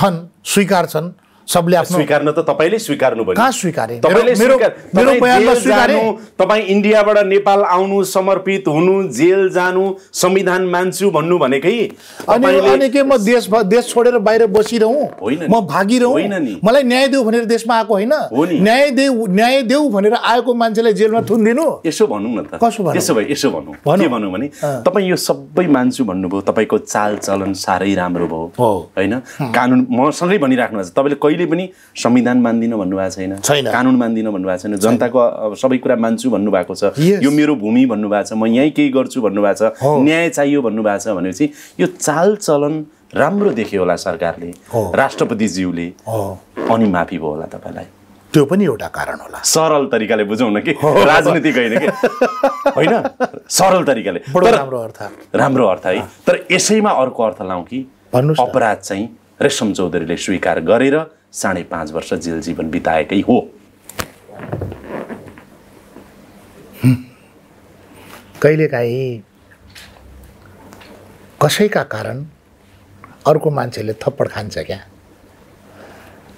[SPEAKER 2] छन् स्वीकार छन् सबले आफ्नो
[SPEAKER 1] स्वीकार्न त तपाईँले स्वीकार्नु भयो कहाँ स्वीकारे तपाईँले मेरो बयानमा स्वीकारे तपाईँ इन्डियाबाट नेपाल आउनु समर्पित हुनु जेल जानु संविधान मान्छु भन्नु भनेकै
[SPEAKER 2] अनि अनि के म देश देश छोडेर बाहिर बसिरहँ होइन म भागिरहँ होइन नि मलाई न्याय देऊ भनेर देशमा आएको होइन न्याय देऊ न्याय देऊ भनेर आएको मान्छेलाई जेलमा थुनिदिनु यसो भनौँ न त कसो यसो
[SPEAKER 1] भए यसो भनौँ के भनौँ भने तपाईँ
[SPEAKER 2] यो सबै मान्छु भन्नुभयो
[SPEAKER 1] तपाईँको चालचलन साह्रै राम्रो भयो होइन कानुन मसँगै भनिराख्नु भएको छ तपाईँले कहिले कहिले पनि संविधान मान्दिनँ भन्नुभएको छैन कानुन मान्दिनँ भन्नुभएको छैन जनताको सबै कुरा मान्छु भन्नुभएको छ यो मेरो भूमि भन्नुभएको छ म यहीँ केही गर्छु भन्नुभएको छ न्याय चाहियो भन्नुभएको छ भनेपछि यो चाल चलन राम्रो देख्यो होला सरकारले राष्ट्रपतिज्यूले अनि माफी भयो होला तपाईँलाई
[SPEAKER 2] त्यो पनि एउटा कारण
[SPEAKER 1] होला सरल तरिकाले बुझौँ न कि राजनीति होइन होइन सरल तरिकाले राम्रो
[SPEAKER 2] अर्थ राम्रो
[SPEAKER 1] अर्थ है तर यसैमा अर्को अर्थ लाउँ कि अपराध चाहिँ रेशम चौधरीले स्वीकार गरेर साढे पाँच वर्ष जेल जीवन बिताएकै हो
[SPEAKER 2] कहिलेकाहीँ कसैका कारण अर्को मान्छेले थप्पड खान्छ क्या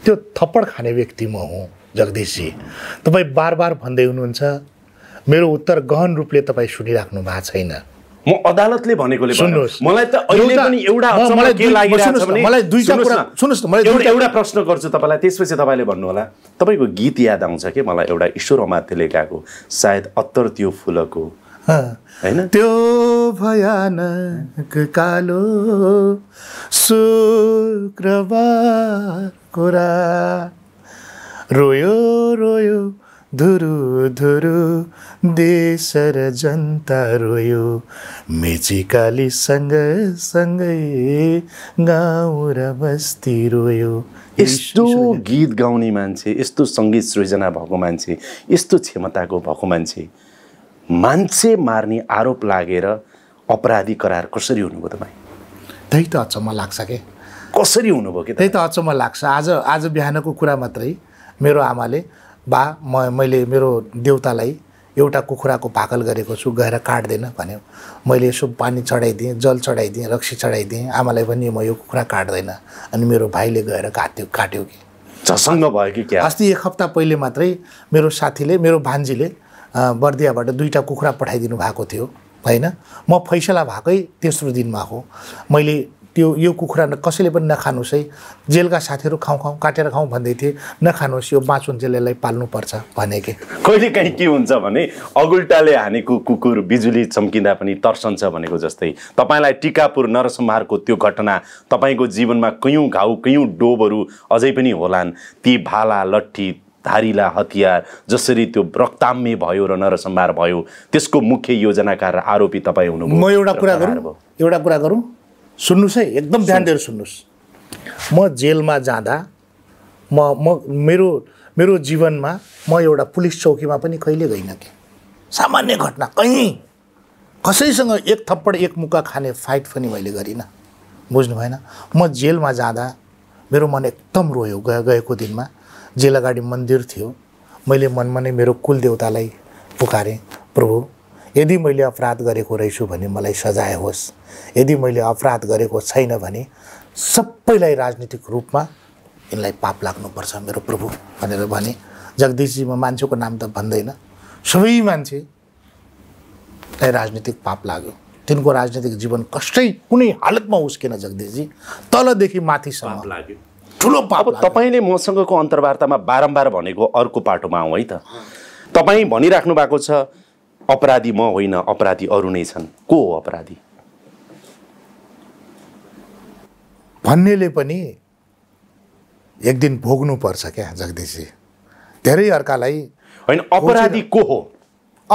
[SPEAKER 2] त्यो थप्पड खाने व्यक्ति म हुँ जगदीशजी तपाईँ बार बार भन्दै हुनुहुन्छ मेरो उत्तर गहन रूपले तपाईँ सुनिराख्नु भएको छैन
[SPEAKER 1] म अदालतले भनेकोले मलाई त अहिले पनि एउटा के लागिरहेको छ भने मलाई दुईटा कुरा सुन्नुहोस् न मलाई एउटा एउटा प्रश्न गर्छु तपाईँलाई त्यसपछि तपाईँले भन्नुहोला तपाईँको गीत याद आउँछ कि मलाई एउटा ईश्वर अमात्यले गाएको सायद अत्तर त्यो फुलको
[SPEAKER 2] होइन त्यो भयानक कालो शुक्रबार कुरा रोयो रोयो धुरु धुरु देश र जनता रोयो मेची सँग सँगै गाउँ र बस्ती रोयो यस्तो
[SPEAKER 1] गीत गाउने मान्छे यस्तो सङ्गीत सृजना भएको मान्छे यस्तो क्षमताको भएको मान्छे मान्छे मार्ने आरोप लागेर अपराधी करार कसरी हुनुभयो
[SPEAKER 2] तपाईँ त्यही त अचम्म लाग्छ के कसरी हुनुभयो कि त्यही त अचम्म लाग्छ आज आज बिहानको कुरा मात्रै मेरो आमाले बा म मैले मेरो देउतालाई एउटा कुखुराको भाकल गरेको छु गएर काट्दैन भन्यो मैले यसो पानी चढाइदिएँ जल चढाइदिएँ रक्सी चढाइदिएँ आमालाई पनि म यो कुखुरा काट्दैन अनि मेरो भाइले गएर काट्यो काट्यो कि
[SPEAKER 1] झसङ्ग भयो कि क्या अस्ति
[SPEAKER 2] एक हप्ता पहिले मात्रै मेरो साथीले मेरो भान्जीले बर्दियाबाट दुईवटा कुखुरा पठाइदिनु भएको थियो होइन म फैसला भएकै तेस्रो दिनमा हो मैले त्यो यो कुखुरा कसैले पनि नखानुहोस् है जेलका साथीहरू खाउँ खाउँ काटेर खाउँ भन्दै थिए नखानुहोस् यो बाँचुन्जेल यसलाई पाल्नुपर्छ भने कि
[SPEAKER 1] कहिलेकाहीँ के हुन्छ भने अगुल्टाले हानेको कुकुर बिजुली चम्किँदा पनि तर्सन्छ भनेको जस्तै तपाईँलाई टिकापुर नरसंहारको त्यो घटना तपाईँको जीवनमा कैयौँ घाउ कैयौँ डोबहरू अझै पनि होलान् ती भाला लट्ठी धारिला हतियार जसरी त्यो रक्ताम्य भयो र नरसंहार भयो त्यसको मुख्य योजनाकार आरोपी तपाईँ हुनु म एउटा कुरा गरौँ
[SPEAKER 2] एउटा कुरा गरौँ सुन्नुहोस् है एकदम ध्यान दिएर सुन्नुहोस् म जेलमा जाँदा म म मेरो मेरो जीवनमा म एउटा पुलिस चौकीमा पनि कहिले गइनँ कि सामान्य घटना कहीँ कसैसँग एक थप्पड एक मुक्का खाने फाइट पनि मैले गरिनँ बुझ्नु भएन म जेलमा जाँदा मेरो मन एकदम रोयो ग गएको दिनमा जेल अगाडि मन्दिर थियो मैले मनमा नै मेरो कुलदेवतालाई पुकारेँ प्रभु यदि मैले अपराध गरेको रहेछु भने मलाई सजाय होस् यदि मैले अपराध गरेको छैन भने सबैलाई राजनीतिक रूपमा यिनलाई पाप लाग्नुपर्छ मेरो प्रभु भनेर भने जगदीशजी म मान्छेको नाम त भन्दैन सबै मान्छेलाई राजनीतिक पाप लाग्यो तिनको राजनीतिक जीवन कष्टै कुनै हालतमा उस्केन जगदीशजी तलदेखि माथिसम्म लाग्यो ठुलो पाप तपाईँले
[SPEAKER 1] मसँगको अन्तर्वार्तामा बारम्बार भनेको अर्को पाटोमा आउँ है त तपाईँ भनिराख्नु भएको छ अपराधी म होइन अपराधी अरू नै छन् को हो अपराधी
[SPEAKER 2] भन्नेले पनि एक दिन भोग्नुपर्छ क्या जगदीशजी धेरै अर्कालाई होइन अपराधी को हो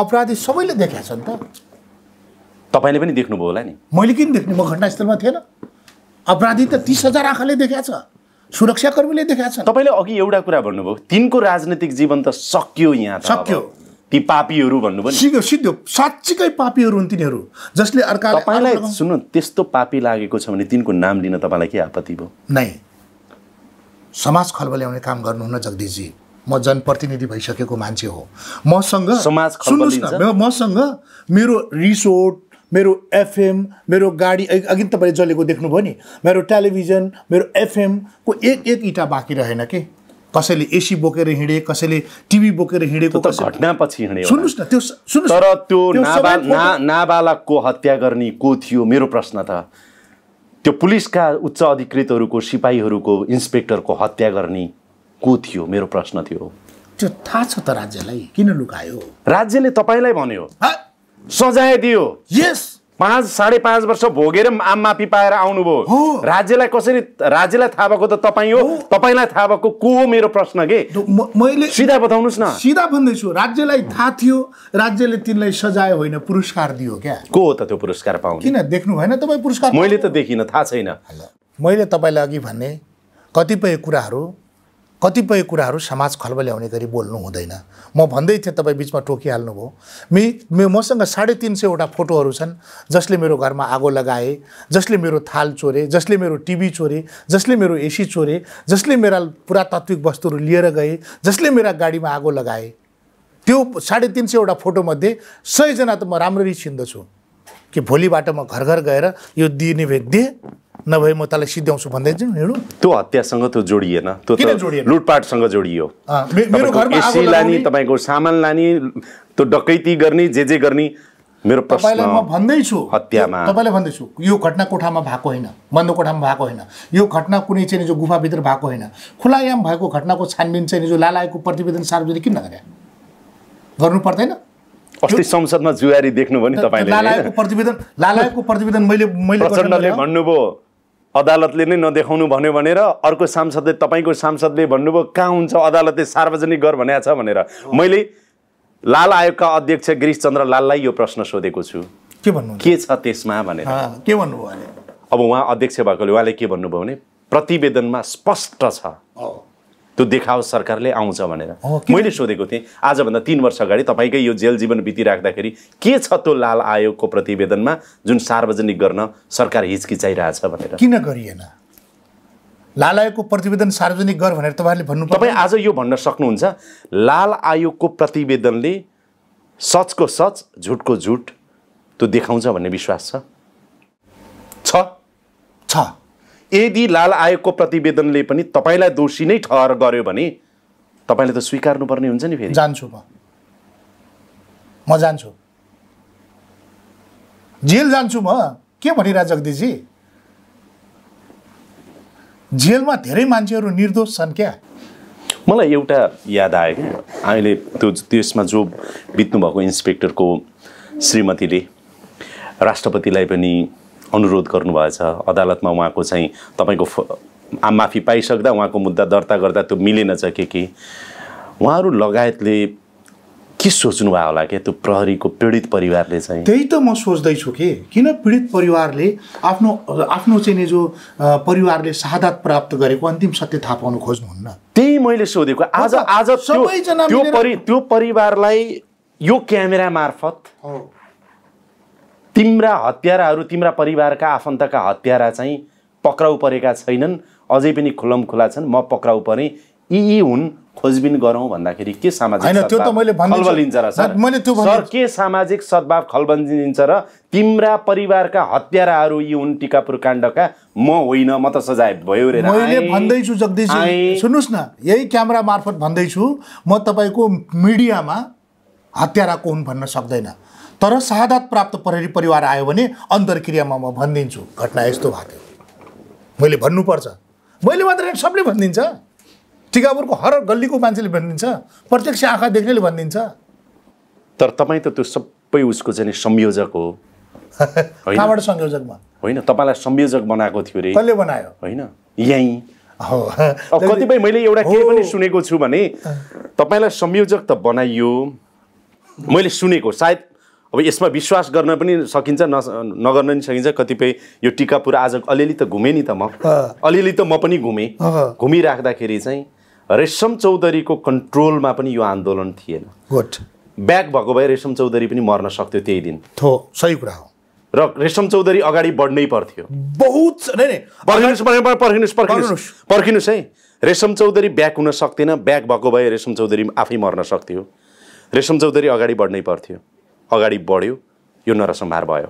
[SPEAKER 2] अपराधी सबैले देखाएको छ त तपाईँले पनि देख्नुभयो होला नि मैले किन देख्ने म घटनास्थलमा थिएन अपराधी त तिस हजार आँखाले देखाएको छ सुरक्षाकर्मीले देखाएको छ तपाईँले
[SPEAKER 1] अघि एउटा कुरा भन्नुभयो तिनको राजनैतिक जीवन त सकियो यहाँ सक्यो ती पापीहरू भन्नुभयो सिध्यो सिद्धो साँच्चीकै पापीहरू हुन् तिनीहरू जसले अर्का तपाईँलाई सुन्नु त्यस्तो पापी लागेको छ भने तिनको नाम लिन तपाईँलाई के आपत्ति भयो
[SPEAKER 2] नै समाज ल्याउने काम गर्नुहुन्न जगदीशजी म जनप्रतिनिधि भइसकेको मान्छे हो मसँग समाज सुन्नुहोस् न मसँग मेरो रिसोर्ट मेरो एफएम मेरो गाडी अघि तपाईँले जलेको देख्नुभयो नि मेरो टेलिभिजन मेरो एफएमको एक एक इँटा बाँकी रहेन कि कसैले एसी बोकेर हिँडे कसैले टिभी बोकेर हिँडेको घटनापछि हिँडे सुन्नुहोस् न त्यो तर त्यो
[SPEAKER 1] नाबालकको हत्या गर्ने को थियो मेरो प्रश्न त त्यो पुलिसका उच्च अधिकृतहरूको सिपाहीहरूको इन्सपेक्टरको हत्या गर्ने को थियो मेरो प्रश्न थियो
[SPEAKER 2] त्यो थाहा छ त राज्यलाई किन लुकायो
[SPEAKER 1] राज्यले तपाईँलाई भन्यो सजाय दियो यस पाँच साढे पाँच वर्ष भोगेर आम माफी पाएर आउनुभयो राज्यलाई कसरी राज्यलाई थाहा भएको त तपाईँ हो तपाईँलाई थाहा भएको को
[SPEAKER 2] हो मेरो प्रश्न के मैले सिधा बताउनुहोस् न सिधा भन्दैछु राज्यलाई थाहा थियो राज्यले तिनलाई सजाय होइन पुरस्कार दियो क्या
[SPEAKER 1] को हो त त्यो पुरस्कार पाउनु किन
[SPEAKER 2] देख्नु भएन तपाईँ पुरस्कार
[SPEAKER 1] मैले त देखिनँ थाहा छैन
[SPEAKER 2] मैले तपाईँलाई अघि भने कतिपय कुराहरू कतिपय कुराहरू समाज खलब ल्याउने गरी बोल्नु हुँदैन म भन्दै थिएँ तपाईँ बिचमा टोकिहाल्नुभयो मि मे मसँग साढे तिन सयवटा फोटोहरू छन् जसले मेरो घरमा आगो लगाए जसले मेरो थाल चोरे जसले मेरो टिभी चोरे जसले मेरो एसी चोरे जसले मेरा पुरातात्विक वस्तुहरू लिएर गए जसले मेरा गाडीमा आगो लगाए त्यो साढे तिन सयवटा फोटोमध्ये सयजना त म राम्ररी चिन्दछु कि भोलिबाट म घर घर गएर यो दिने भेट्दिएँ नभए म तलाई सिद्ध्याउँछु भन्दै हिँडौँ
[SPEAKER 1] त्यो हत्यासँग त्यो जोडिएन त्यो लुटपाटसँग जोडियो
[SPEAKER 2] मेरो घरमा एसी लाने
[SPEAKER 1] तपाईँको सामान लाने त्यो डकैती गर्ने जे जे गर्ने मेरो तपाईँलाई म भन्दैछु हत्यामा
[SPEAKER 2] तपाईँलाई भन्दैछु यो घटना कोठामा भएको होइन बन्द कोठामा भएको होइन यो घटना कुनै चाहिँ जो गुफाभित्र भएको होइन खुलायाम भएको घटनाको छानबिन चाहिँ जो लालाएको प्रतिवेदन सार्वजनिक किन नगरे गर्नु पर्दैन
[SPEAKER 1] अस्ति संसदमा जुवारी देख्नुभयो नि तपाईँले लालाएको
[SPEAKER 2] प्रतिवेदन लालाएको प्रतिवेदन मैले मैले
[SPEAKER 1] भन्नुभयो अदालतले नै नदेखाउनु भन्यो भनेर अर्को सांसदले तपाईँको सांसदले भन्नुभयो कहाँ हुन्छ अदालतले सार्वजनिक गर भनेको छ भनेर मैले लाल आयोगका अध्यक्ष गिरिश चन्द्र लाललाई यो प्रश्न सोधेको छु के भन्नु के छ त्यसमा भनेर के भन्नुभयो अब उहाँ अध्यक्ष भएकोले उहाँले के भन्नुभयो भने प्रतिवेदनमा स्पष्ट छ त्यो देखाओस् सरकारले आउँछ भनेर मैले सोधेको थिएँ आजभन्दा तिन वर्ष अगाडि तपाईँकै यो जेल जीवन बितिराख्दाखेरि के छ त्यो लाल आयोगको प्रतिवेदनमा जुन सार्वजनिक गर्न सरकार हिचकिचाइरहेछ भनेर किन
[SPEAKER 2] गरिएन लाल आयोगको प्रतिवेदन सार्वजनिक गर भनेर तपाईँहरूले
[SPEAKER 1] भन्नु तपाईँ आज यो भन्न सक्नुहुन्छ लाल आयोगको प्रतिवेदनले सचको सच झुटको झुट त्यो देखाउँछ भन्ने विश्वास छ छ यदि लाल आयोगको प्रतिवेदनले पनि तपाईँलाई दोषी नै ठहर गर्यो भने तपाईँले त स्वीकार्नुपर्ने हुन्छ नि फेरि
[SPEAKER 2] जान्छु म म जान्छु जेल जान्छु म के भनिरहेको जगदीजी जेलमा धेरै मान्छेहरू निर्दोष छन् क्या
[SPEAKER 1] मलाई एउटा याद आयो क्या अहिले त्यो त्यसमा जो बित्नुभएको इन्सपेक्टरको श्रीमतीले राष्ट्रपतिलाई पनि अनुरोध गर्नुभएछ अदालतमा उहाँको चाहिँ तपाईँको माफी पाइसक्दा उहाँको मुद्दा दर्ता गर्दा त्यो मिलेनछ के के उहाँहरू लगायतले के सोच्नु भयो होला क्या त्यो प्रहरीको पीडित परिवारले चाहिँ
[SPEAKER 2] त्यही त म सोच्दैछु कि किन पीडित परिवारले आफ्नो आफ्नो चाहिँ जो परिवारले सादात प्राप्त गरेको अन्तिम सत्य थाहा पाउनु खोज्नुहुन्न त्यही मैले सोधेको आज आज सबैजना त्यो परिवारलाई यो क्यामेरा
[SPEAKER 1] मार्फत तिम्रा हत्याराहरू तिम्रा परिवारका आफन्तका हत्यारा चाहिँ पक्राउ परेका छैनन् अझै पनि खुलम खुला छन् म पक्राउ परेँ यी यी हुन् खोजबिन गरौँ भन्दाखेरि के सामाजिक त्यो के सामाजिक सद्भाव खलबलिन्छ र तिम्रा परिवारका हत्याराहरू यी हुन् टिकापुर काण्डका म होइन म त सजाय भयो रे मैले भन्दैछु
[SPEAKER 2] जगदीश सुन्नुहोस् न यही क्यामेरा मार्फत भन्दैछु म तपाईँको मिडियामा हत्यारा हुन् भन्न सक्दैन तर सादात प्राप्त प्रहरी परिवार आयो भने अन्तर्क्रियामा म भनिदिन्छु घटना यस्तो भएको थियो मैले भन्नुपर्छ मैले मात्र सबले भनिदिन्छ टिकापुरको हर गल्लीको मान्छेले भनिदिन्छ प्रत्यक्ष आँखा देख्नेले भनिदिन्छ
[SPEAKER 1] तर तपाईँ त त्यो सबै उसको चाहिँ संयोजक हो (laughs) कहाँबाट संयोजकमा होइन तपाईँलाई संयोजक बनाएको थियो रे कसले बनायो होइन यहीँ
[SPEAKER 2] कतिपय मैले एउटा के
[SPEAKER 1] पनि सुनेको छु भने तपाईँलाई संयोजक त बनाइयो मैले सुनेको सायद अब यसमा विश्वास गर्न पनि सकिन्छ न नगर्न पनि सकिन्छ कतिपय यो टिकापुर आज अलिअलि त घुमेँ नि त म अलिअलि त म पनि घुमेँ घुमिराख्दाखेरि चाहिँ रेशम चौधरीको कन्ट्रोलमा पनि यो आन्दोलन थिएन गुड ब्याक भएको भए रेशम चौधरी पनि मर्न सक्थ्यो त्यही दिन थो सही कुरा हो र रेशम चौधरी अगाडि बढ्नै पर्थ्यो बहुत पर्खिनुहोस् है रेशम चौधरी ब्याक हुन सक्थेन ब्याक भएको भए रेशम चौधरी आफै मर्न सक्थ्यो रेशम चौधरी अगाडि बढ्नै पर्थ्यो अगाडि बढ्यो यो नरसंहार भयो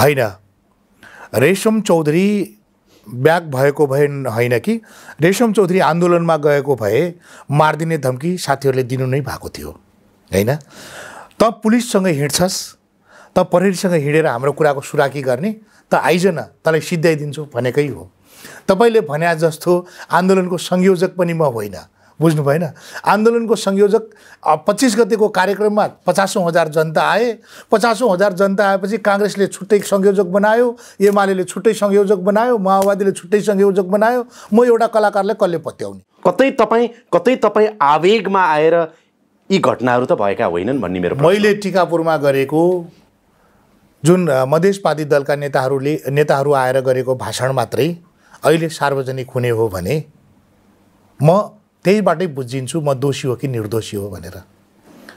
[SPEAKER 2] होइन रेशम चौधरी ब्याक भएको भए होइन कि रेशम चौधरी आन्दोलनमा गएको भए मारिदिने धम्की साथीहरूले दिनु नै भएको थियो होइन त पुलिससँग हिँड्छस् त प्रहरीसँग हिँडेर हाम्रो कुराको सुराकी गर्ने त आइजन तँलाई सिद्ध्याइदिन्छु भनेकै हो तपाईँले भने जस्तो आन्दोलनको संयोजक पनि म होइन बुझ्नु भएन आन्दोलनको संयोजक पच्चिस गतिको कार्यक्रममा पचासौँ हजार जनता आए पचासौँ हजार जनता आएपछि काङ्ग्रेसले छुट्टै संयोजक बनायो एमाले छुट्टै संयोजक बनायो माओवादीले छुट्टै संयोजक बनायो म एउटा कलाकारलाई कसले पत्याउने कतै तपाईँ
[SPEAKER 1] कतै तपाईँ आवेगमा आएर यी घटनाहरू त भएका होइनन् भन्ने मेरो
[SPEAKER 2] मैले टिकापुरमा गरेको जुन मधेसवादी दलका नेताहरूले नेताहरू आएर गरेको भाषण मात्रै अहिले सार्वजनिक हुने हो भने म त्यहीबाटै बुझिन्छु म दोषी हो कि निर्दोषी हो भनेर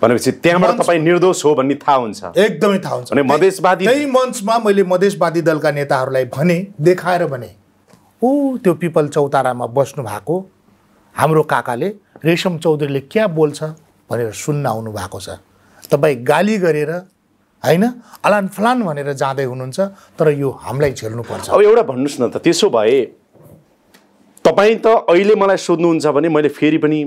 [SPEAKER 1] भनेपछि त्यहाँबाट तपाईँ निर्दोष हो भन्ने थाहा हुन्छ एकदमै थाहा हुन्छ मधेसवादी त्यही
[SPEAKER 2] मञ्चमा मैले मधेसवादी दलका नेताहरूलाई भने देखाएर भने ऊ त्यो पिपल चौतारामा बस्नु भएको हाम्रो काकाले रेशम चौधरीले क्या बोल्छ भनेर सुन्न आउनु भएको छ तपाईँ गाली गरेर होइन अलान फलान भनेर जाँदै हुनुहुन्छ तर यो हामीलाई झेल्नुपर्छ
[SPEAKER 1] अब एउटा भन्नुहोस् न त त्यसो भए तपाईँ त अहिले मलाई सोध्नुहुन्छ भने मैले फेरि पनि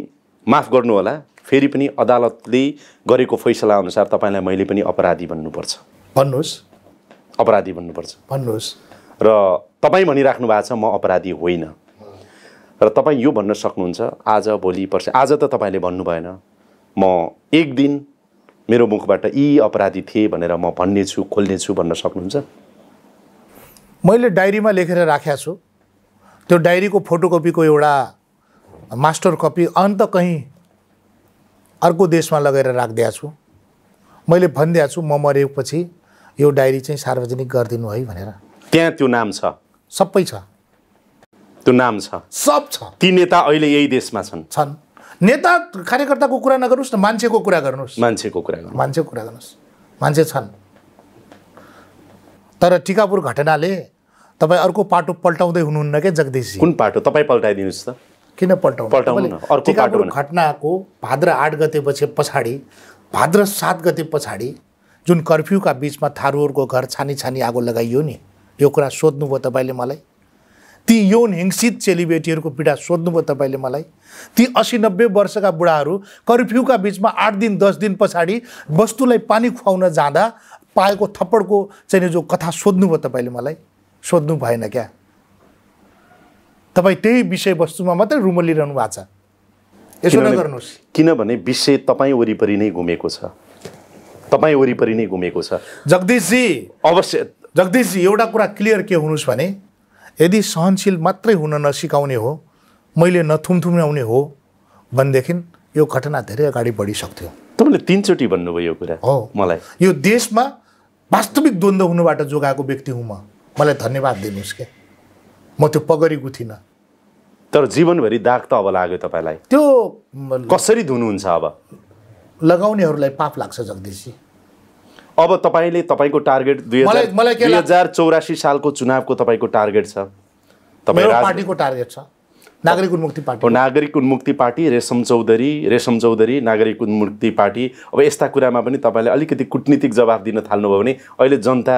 [SPEAKER 1] माफ गर्नुहोला फेरि पनि अदालतले गरेको फैसला अनुसार तपाईँलाई मैले पनि अपराधी भन्नुपर्छ भन्नुहोस् अपराधी भन्नुपर्छ भन्नुहोस् र तपाईँ भनिराख्नु भएको छ म अपराधी होइन र तपाईँ यो भन्न सक्नुहुन्छ आज भोलि पर्सि आज त तपाईँले भन्नु भएन म एक दिन मेरो मुखबाट यी अपराधी थिएँ भनेर म भन्ने छु खोल्ने भन्न सक्नुहुन्छ
[SPEAKER 2] मैले डायरीमा लेखेर राखेको छु त्यो डायरीको फोटोकपीको एउटा मास्टर कपी अन्त कहीँ अर्को देशमा लगेर राखिदिएको छु मैले भनिदिएको छु म मरेपछि यो डायरी चाहिँ सार्वजनिक गरिदिनु है भनेर
[SPEAKER 1] त्यहाँ त्यो नाम छ सबै छ त्यो नाम छ सब छ ती नेता
[SPEAKER 2] अहिले यही देशमा छन् छन् नेता कार्यकर्ताको कुरा नगर्नुहोस् न मान्छेको कुरा गर्नुहोस् मान्छेको कुरा गर्नु मान्छेको कुरा गर्नुहोस् मान्छे छन् तर टिकापुर घटनाले तपाईँ अर्को पाटो पल्टाउँदै हुनुहुन्न क्या जगदीशजी कुन पाटो तपाईँ पल्टाइदिनुहोस् त किन पल्टाउनु पल्टाउनु घटनाको भाद्र आठ गतेपछि पछाडि भाद्र सात गते पछाडि जुन कर्फ्युका बिचमा थारूहरूको घर छानी छानी आगो लगाइयो नि यो कुरा सोध्नुभयो तपाईँले मलाई ती यौन हिंसित चेलीबेटीहरूको पीडा सोध्नुभयो तपाईँले मलाई ती असी नब्बे वर्षका बुढाहरू कर्फ्युका बिचमा आठ दिन दस दिन पछाडि वस्तुलाई पानी खुवाउन जाँदा पाएको थप्पडको चाहिँ जो कथा सोध्नुभयो तपाईँले मलाई सोध्नु भएन क्या तपाईँ त्यही विषयवस्तुमा मात्रै रुमलिरहनु भएको छ यसो नगर्नुहोस्
[SPEAKER 1] किनभने विषय तपाईँ वरिपरि नै घुमेको छ तपाईँ वरिपरि नै घुमेको छ
[SPEAKER 2] जगदीशजी अवश्य जगदीशजी एउटा कुरा क्लियर के हुनुहोस् भने यदि सहनशील मात्रै हुन नसिकाउने हो मैले नथुमथुम्याउने हो भनेदेखि यो घटना धेरै अगाडि बढिसक्थ्यो
[SPEAKER 1] तपाईँले तिनचोटि भन्नुभयो यो कुरा हो मलाई
[SPEAKER 2] यो देशमा वास्तविक द्वन्द्व हुनुबाट जोगाएको व्यक्ति हुँ म मलाई धन्यवाद दिनुहोस् क्या म त्यो पगरेको थिइनँ
[SPEAKER 1] तर जीवनभरि दाग त अब लाग्यो तपाईँलाई त्यो कसरी धुनुहुन्छ अब
[SPEAKER 2] लगाउनेहरूलाई पाप लाग्छ जगदीशी
[SPEAKER 1] अब तपाईँले तपाईँको टार्गेट दुई हजार चौरासी सालको चुनावको तपाईँको टार्गेट छ तपाईँ पार्टीको
[SPEAKER 2] टार्गेट छ नागरिक उन्मुक्ति पार्टी
[SPEAKER 1] नागरिक उन्मुक्ति पार्टी रेशम चौधरी रेशम चौधरी नागरिक उन्मुक्ति पार्टी अब यस्ता कुरामा पनि तपाईँले अलिकति कुटनीतिक जवाब दिन थाल्नुभयो भने अहिले जनता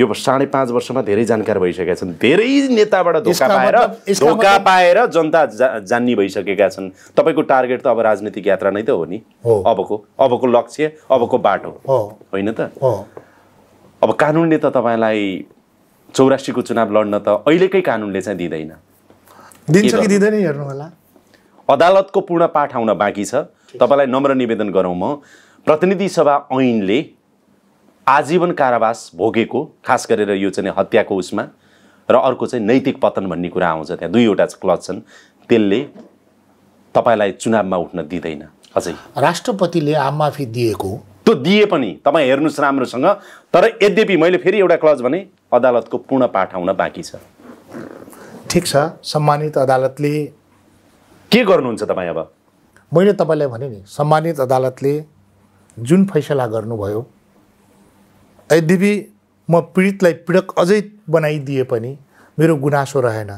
[SPEAKER 1] यो साढे पाँच वर्षमा धेरै जानकार भइसकेका छन् धेरै नेताबाट धोका पाएर धोका पाएर जनता जा जान्ने भइसकेका छन् तपाईँको टार्गेट त अब राजनीतिक यात्रा नै त हो नि अबको अबको लक्ष्य अबको बाटो होइन त अब कानुनले त तपाईँलाई चौरासीको चुनाव लड्न त अहिलेकै कानुनले चाहिँ दिँदैन
[SPEAKER 2] दिन्छ कि दिँदैन हेर्नु होला
[SPEAKER 1] अदालतको पूर्ण पाठ आउन बाँकी छ तपाईँलाई नम्र निवेदन गरौँ म प्रतिनिधि सभा ऐनले आजीवन कारावास भोगेको खास गरेर यो चाहिँ हत्याको उसमा र अर्को चाहिँ नैतिक पतन भन्ने कुरा आउँछ त्यहाँ दुईवटा क्लज छन् त्यसले तपाईँलाई चुनावमा उठ्न दिँदैन अझै
[SPEAKER 2] राष्ट्रपतिले आममाफी दिएको
[SPEAKER 1] त्यो दिए पनि तपाईँ हेर्नुहोस् राम्रोसँग तर यद्यपि मैले फेरि एउटा क्लज भने अदालतको पूर्ण पाठ आउन बाँकी छ
[SPEAKER 2] ठिक छ सम्मानित अदालतले
[SPEAKER 1] के गर्नुहुन्छ तपाईँ अब
[SPEAKER 2] मैले तपाईँलाई भने नि सम्मानित अदालतले जुन फैसला गर्नुभयो यद्यपि म पीडितलाई पीडक अझै बनाइदिए पनि मेरो गुनासो रहेन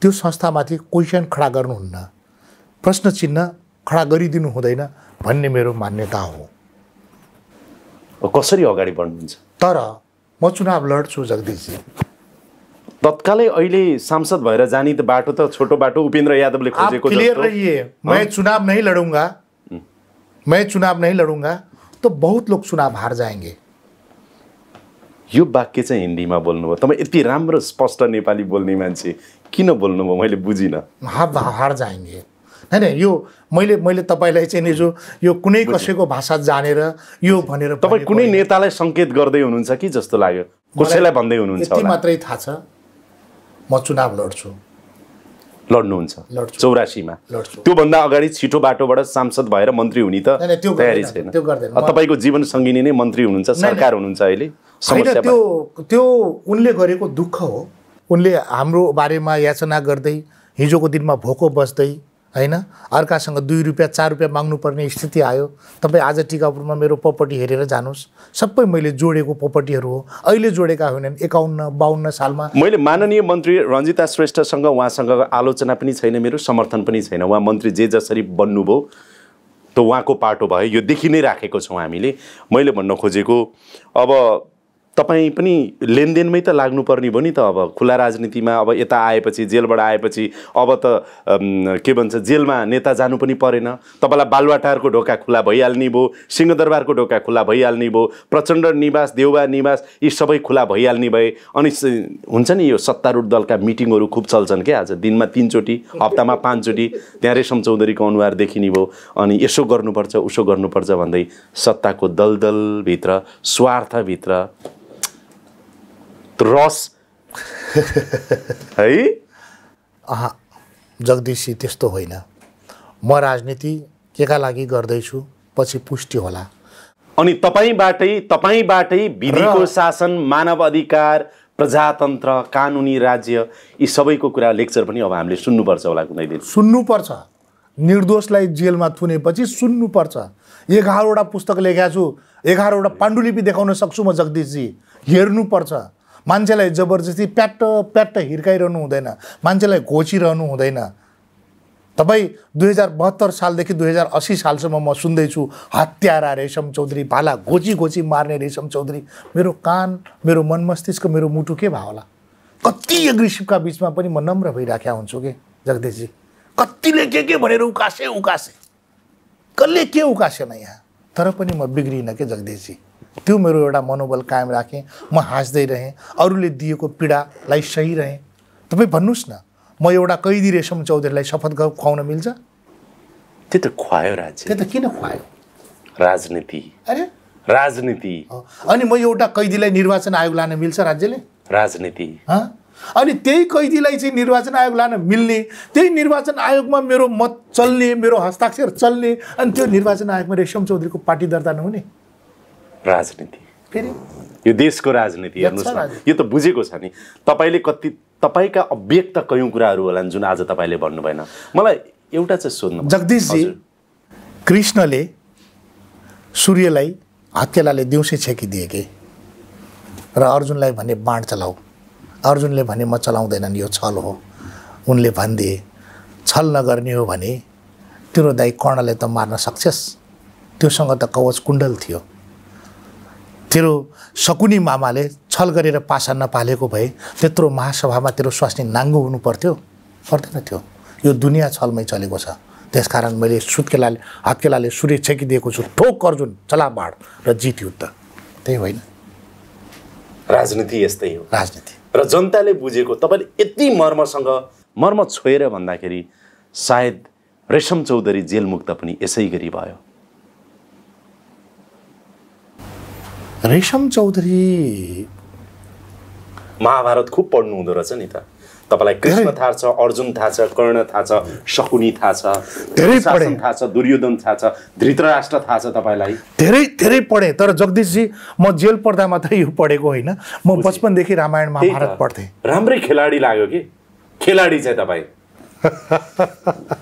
[SPEAKER 2] त्यो संस्थामाथि क्वेसन खडा गर्नुहुन्न प्रश्न चिन्ह खडा गरिदिनु हुँदैन भन्ने मेरो मान्यता हो
[SPEAKER 1] कसरी अगाडि बढ्नुहुन्छ
[SPEAKER 2] तर म चुनाव लड्छु जगदीशजी
[SPEAKER 1] तत्कालै अहिले सांसद भएर जाने बाटो त छोटो बाटो उपेन्द्र यादवले खोजेको क्लियर रहिए
[SPEAKER 2] चुनाव नै लडुङ्गा मै चुनाव नै लडुङ्गा त बहुत लोक चुनाव हार जाएंगे
[SPEAKER 1] यो वाक्य चाहिँ हिन्दीमा बोल्नुभयो तपाईँ यति राम्रो स्पष्ट नेपाली बोल्ने मान्छे किन बोल्नुभयो मैले बुझिनँ
[SPEAKER 2] हार जाएँगे होइन यो मैले मैले तपाईँलाई चाहिँ नि यो कुनै कसैको भाषा जानेर यो भनेर तपाईँ कुनै
[SPEAKER 1] नेतालाई सङ्केत गर्दै हुनुहुन्छ कि जस्तो लाग्यो कसैलाई भन्दै हुनुहुन्छ यति
[SPEAKER 2] मात्रै थाहा छ म चुनाव लड्छु
[SPEAKER 1] लड्नुहुन्छ चौरासीमा त्योभन्दा अगाडि छिटो बाटोबाट सांसद भएर मन्त्री हुने त तयारी छैन तपाईँको जीवन सङ्गिनी नै मन्त्री हुनुहुन्छ सरकार हुनुहुन्छ अहिले होइन त्यो
[SPEAKER 2] त्यो उनले गरेको दुःख हो उनले हाम्रो बारेमा याचना गर्दै हिजोको दिनमा भोको बस्दै होइन अर्कासँग दुई रुपियाँ चार रुपियाँ माग्नुपर्ने स्थिति आयो तपाईँ आज टिकापुरमा मेरो प्रपर्टी हेरेर जानुहोस् सबै मैले जोडेको प्रपर्टीहरू हो अहिले जोडेका होइनन् एकाउन्न बाहन्न सालमा
[SPEAKER 1] मैले माननीय मन्त्री रन्जिता श्रेष्ठसँग उहाँसँग आलोचना पनि छैन मेरो समर्थन पनि छैन उहाँ मन्त्री जे जसरी बन्नुभयो त उहाँको पाटो भयो यो देखि नै राखेको छौँ हामीले मैले भन्न खोजेको अब तपाईँ पनि लेनदेनमै त लाग्नुपर्ने भयो नि त अब खुला राजनीतिमा अब यता आएपछि जेलबाट आएपछि अब त के भन्छ जेलमा नेता जानु पनि परेन तपाईँलाई बालुवाटारको ढोका खुला भइहाल्ने भयो सिंहदरबारको ढोका खुला भइहाल्ने भयो प्रचण्ड निवास देउबा निवास यी सबै खुला भइहाल्ने भए अनि हुन्छ नि यो सत्तारूढ दलका मिटिङहरू खुब चल्छन् क्या आज दिनमा तिनचोटि हप्तामा पाँचचोटि त्यहाँ रेशम चौधरीको अनुहार देखिने भयो अनि यसो गर्नुपर्छ उसो गर्नुपर्छ भन्दै सत्ताको दलदलभित्र स्वार्थभित्र रस
[SPEAKER 2] है जगदीशी त्यस्तो होइन म राजनीति के का लागि गर्दैछु पछि पुष्टि होला
[SPEAKER 1] अनि तपाईँबाटै तपाईँबाटै विधिको शासन मानव अधिकार प्रजातन्त्र कानुनी राज्य यी सबैको कुरा लेक्चर पनि अब हामीले सुन्नुपर्छ होला कुनै दिन
[SPEAKER 2] सुन्नुपर्छ निर्दोषलाई जेलमा थुनेपछि सुन्नुपर्छ एघारवटा पुस्तक लेखेको छु एघारवटा पाण्डुलिपि देखाउन सक्छु म जगदीशजी हेर्नुपर्छ मान्छेलाई जबरजस्ती प्याट्ट प्याट्ट हिर्काइरहनु हुँदैन मान्छेलाई घोचिरहनु हुँदैन तपाईँ दुई हजार बहत्तर सालदेखि दुई हजार असी सालसम्म म सुन्दैछु हत्यारा रेशम चौधरी भाला घोची घोची मार्ने रेशम चौधरी मेरो कान मेरो मन मस्तिष्क मेरो मुटु के भयो होला कति एग्रेसिभका बिचमा पनि म नम्र भइराख्या हुन्छु कि जगदीशजी कतिले के के भनेर उकासे उकासे कसले के उकासेन यहाँ तर पनि म बिग्रिनँ कि जगदीशजी त्यो मेरो एउटा मनोबल कायम राखेँ म हाँस्दै रहेँ अरूले दिएको पीडालाई सही रहेँ तपाईँ भन्नुहोस् न म एउटा कैदी रेशम चौधरीलाई शपथ खुवाउन मिल्छ
[SPEAKER 1] त्यो त खुवायो राज्य
[SPEAKER 2] त्यो त किन खुवायो राजनीति अरे
[SPEAKER 1] राजनीति
[SPEAKER 2] अनि म एउटा कैदीलाई निर्वाचन आयोग लान मिल्छ राज्यले राजनीति अनि त्यही कैदीलाई चाहिँ निर्वाचन आयोग लान मिल्ने त्यही निर्वाचन आयोगमा मेरो मत चल्ने मेरो हस्ताक्षर चल्ने अनि त्यो निर्वाचन आयोगमा रेशम चौधरीको पार्टी दर्ता नहुने राजनीति फेरि
[SPEAKER 1] यो देशको राजनीति हेर्नुहोस् न यो त बुझेको छ नि तपाईँले कति तपाईँका अव्यक्त कयौँ कुराहरू होला जुन आज तपाईँले भन्नु भएन मलाई
[SPEAKER 2] एउटा चाहिँ सोध्नु जगदीशजी कृष्णले सूर्यलाई हत्केलाले दिउँसै कि र अर्जुनलाई भने बाँड चलाऊ अर्जुनले भने म चलाउँदैनन् यो छल हो उनले भनिदिए छल नगर्ने हो भने तेरो दाई कर्णले त मार्न सक्छस् त्योसँग त कवच कुण्डल थियो तेरो सकुनी मामाले छल गरेर पासा नपालेको भए त्यत्रो महासभामा तेरो स्वास्नी नाङ्गो हुनु पर्थ्यो पर्दैन थियो यो दुनियाँ छलमै चलेको छ त्यसकारण मैले सुत्केलाले हत्केलाले सूर्य छेकिदिएको छु ठोक अर्जुन चला बाँड र जित्यो त त्यही होइन
[SPEAKER 1] राजनीति यस्तै हो राजनीति र जनताले बुझेको तपाईँले यति मर्मसँग मर्म छोएर भन्दाखेरि सायद रेशम चौधरी जेलमुक्त पनि यसै गरी भयो
[SPEAKER 2] रेशम चौधरी
[SPEAKER 1] महाभारत खुब पढ्नु हुँदो रहेछ नि त तपाईँलाई कृष्ण थाहा छ अर्जुन थाहा छ कर्ण थाहा छ शकुनी थाहा छ धेरै थाहा छ दुर्योधन थाहा छ धृतराष्ट्र थाहा छ तपाईँलाई
[SPEAKER 2] धेरै धेरै पढेँ तर जगदीशजी म जेल पढ्दा मात्रै यो पढेको होइन म बचपनदेखि रामायण महाभारत पढ्थेँ
[SPEAKER 1] राम्रै खेलाडी लाग्यो कि खेलाडी चाहिँ तपाईँ (laughs)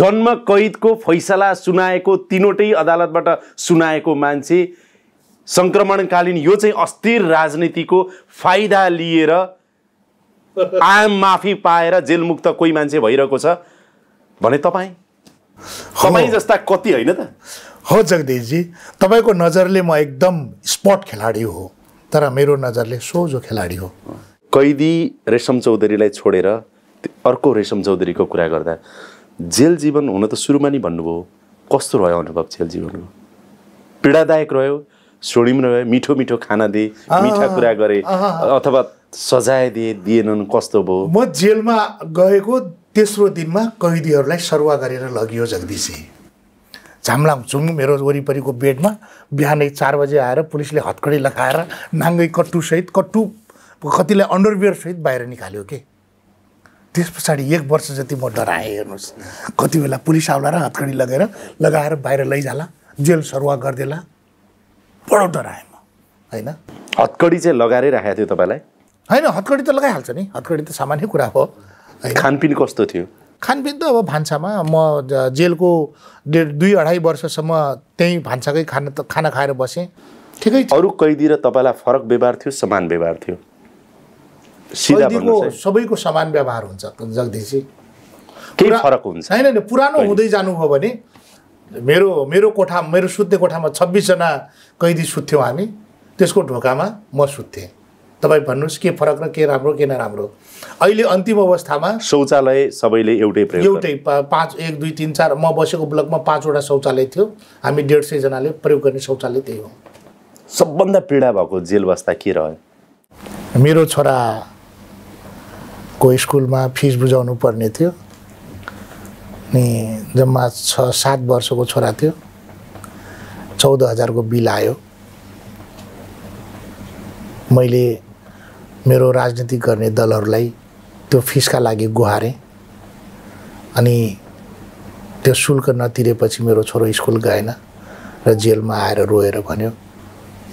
[SPEAKER 1] जन्म कैदको फैसला सुनाएको तिनवटै अदालतबाट सुनाएको मान्छे सङ्क्रमणकालीन यो चाहिँ अस्थिर राजनीतिको फाइदा लिएर आम माफी पाएर जेलमुक्त कोही मान्छे भइरहेको छ
[SPEAKER 2] भने तपाईँ तपाईँ जस्ता कति होइन त हो जगदीशजी तपाईँको नजरले म एकदम स्पट खेलाडी हो तर मेरो नजरले सोझो खेलाडी हो
[SPEAKER 1] कैदी रेशम चौधरीलाई छोडेर अर्को रेशम चौधरीको कुरा गर्दा जेल जीवन हुन त सुरुमा नि भन्नुभयो कस्तो रह्यो अनुभव जेल जीवनको पीडादायक रह्यो सोडियम रहे मिठो मिठो खाना दिए मिठा कुरा गरे अथवा सजाय दिए दिएनन् कस्तो भयो
[SPEAKER 2] म जेलमा गएको तेस्रो दिनमा कैदीहरूलाई सरुवा गरेर लगियो जगदीशी झम्लाउँछौँ मेरो वरिपरिको बेडमा बिहानै चार बजे आएर पुलिसले हत्कडी लगाएर नाङ्गै कट्टुसहित कट्टु कतिलाई अन्डरवेयरसहित बाहिर निकाल्यो कि त्यस पछाडि एक वर्ष जति म डराएँ हेर्नुहोस् कति बेला पुलिस आउला र हत्कडी लगेर लगाएर बाहिर लैजाला जेल सरुवा गरिदिएला बडो डराएँ म होइन
[SPEAKER 1] हत्कडी चाहिँ लगाएरै राखेको थियो तपाईँलाई
[SPEAKER 2] होइन हत्कडी त लगाइहाल्छ नि हत्कडी त सामान्य कुरा हो
[SPEAKER 1] खानपिन कस्तो थियो
[SPEAKER 2] खानपिन त अब भान्सामा म जेलको डेढ दुई अढाई वर्षसम्म त्यहीँ भान्साकै खाना त खाना खाएर बसेँ
[SPEAKER 1] ठिकै अरू कैदी र तपाईँलाई फरक व्यवहार थियो समान व्यवहार थियो
[SPEAKER 2] कैदीको सबैको समान व्यवहार हुन्छ जगदीशी
[SPEAKER 1] केही फरक हुन्छ होइन
[SPEAKER 2] पुरानो हुँदै जानुभयो भने मेरो मेरो कोठा मेरो सुत्ने कोठामा छब्बिसजना कैदी सुत्थ्यौँ हामी त्यसको ढोकामा म सुत्थेँ तपाईँ भन्नुहोस् के फरक र के राम्रो के नराम्रो
[SPEAKER 1] अहिले अन्तिम अवस्थामा शौचालय सबैले एउटै एउटै
[SPEAKER 2] पाँच एक दुई तिन चार म बसेको ब्लकमा पाँचवटा शौचालय थियो हामी डेढ सयजनाले प्रयोग गर्ने शौचालय त्यही हो
[SPEAKER 1] सबभन्दा पीडा भएको जेल बस्दा के रह्यो
[SPEAKER 2] मेरो छोराको स्कुलमा फिस बुझाउनु पर्ने थियो अनि जम्मा छ सात वर्षको छोरा थियो चौध हजारको बिल आयो मैले मेरो राजनीति गर्ने दलहरूलाई त्यो फिसका लागि गुहारेँ अनि त्यो शुल्क नतिरेपछि मेरो छोरो स्कुल गएन र जेलमा आएर रोएर भन्यो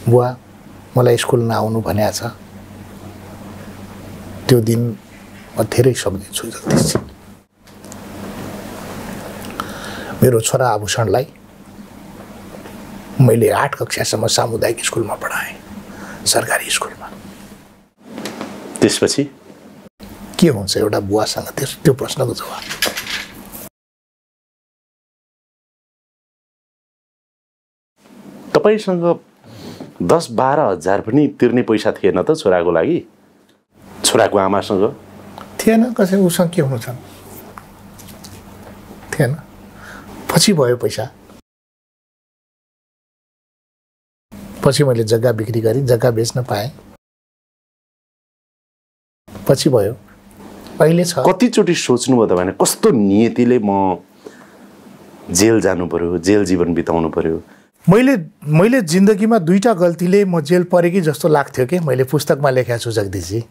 [SPEAKER 2] बुवा मलाई स्कुल नआउनु भन्या छ त्यो दिन म धेरै सम्झिन्छु जगदीश मेरो छोरा आभूषणलाई मैले आठ कक्षासम्म सामुदायिक स्कुलमा पढाएँ सरकारी स्कुलमा त्यसपछि के हुन्छ एउटा बुवासँग त्यस त्यो प्रश्नको जवाब तपाईँसँग
[SPEAKER 1] दस बाह्र हजार पनि तिर्ने पैसा थिएन त छोराको लागि छोराको आमासँग
[SPEAKER 2] थिएन कसै उसँग के हुनु थिएन पछि भयो पैसा पछि मैले जग्गा बिक्री गरेँ जग्गा बेच्न पाएँ पछि भयो अहिले
[SPEAKER 1] छ कतिचोटि सोच्नुभयो भने कस्तो नियतिले म जेल जानु पर्यो जेल जीवन बिताउनु पर्यो
[SPEAKER 2] मैले मैले जिन्दगीमा दुईवटा गल्तीले म जेल परेकी जस्तो लाग्थ्यो कि मैले पुस्तकमा लेखेको छु जगदीशजी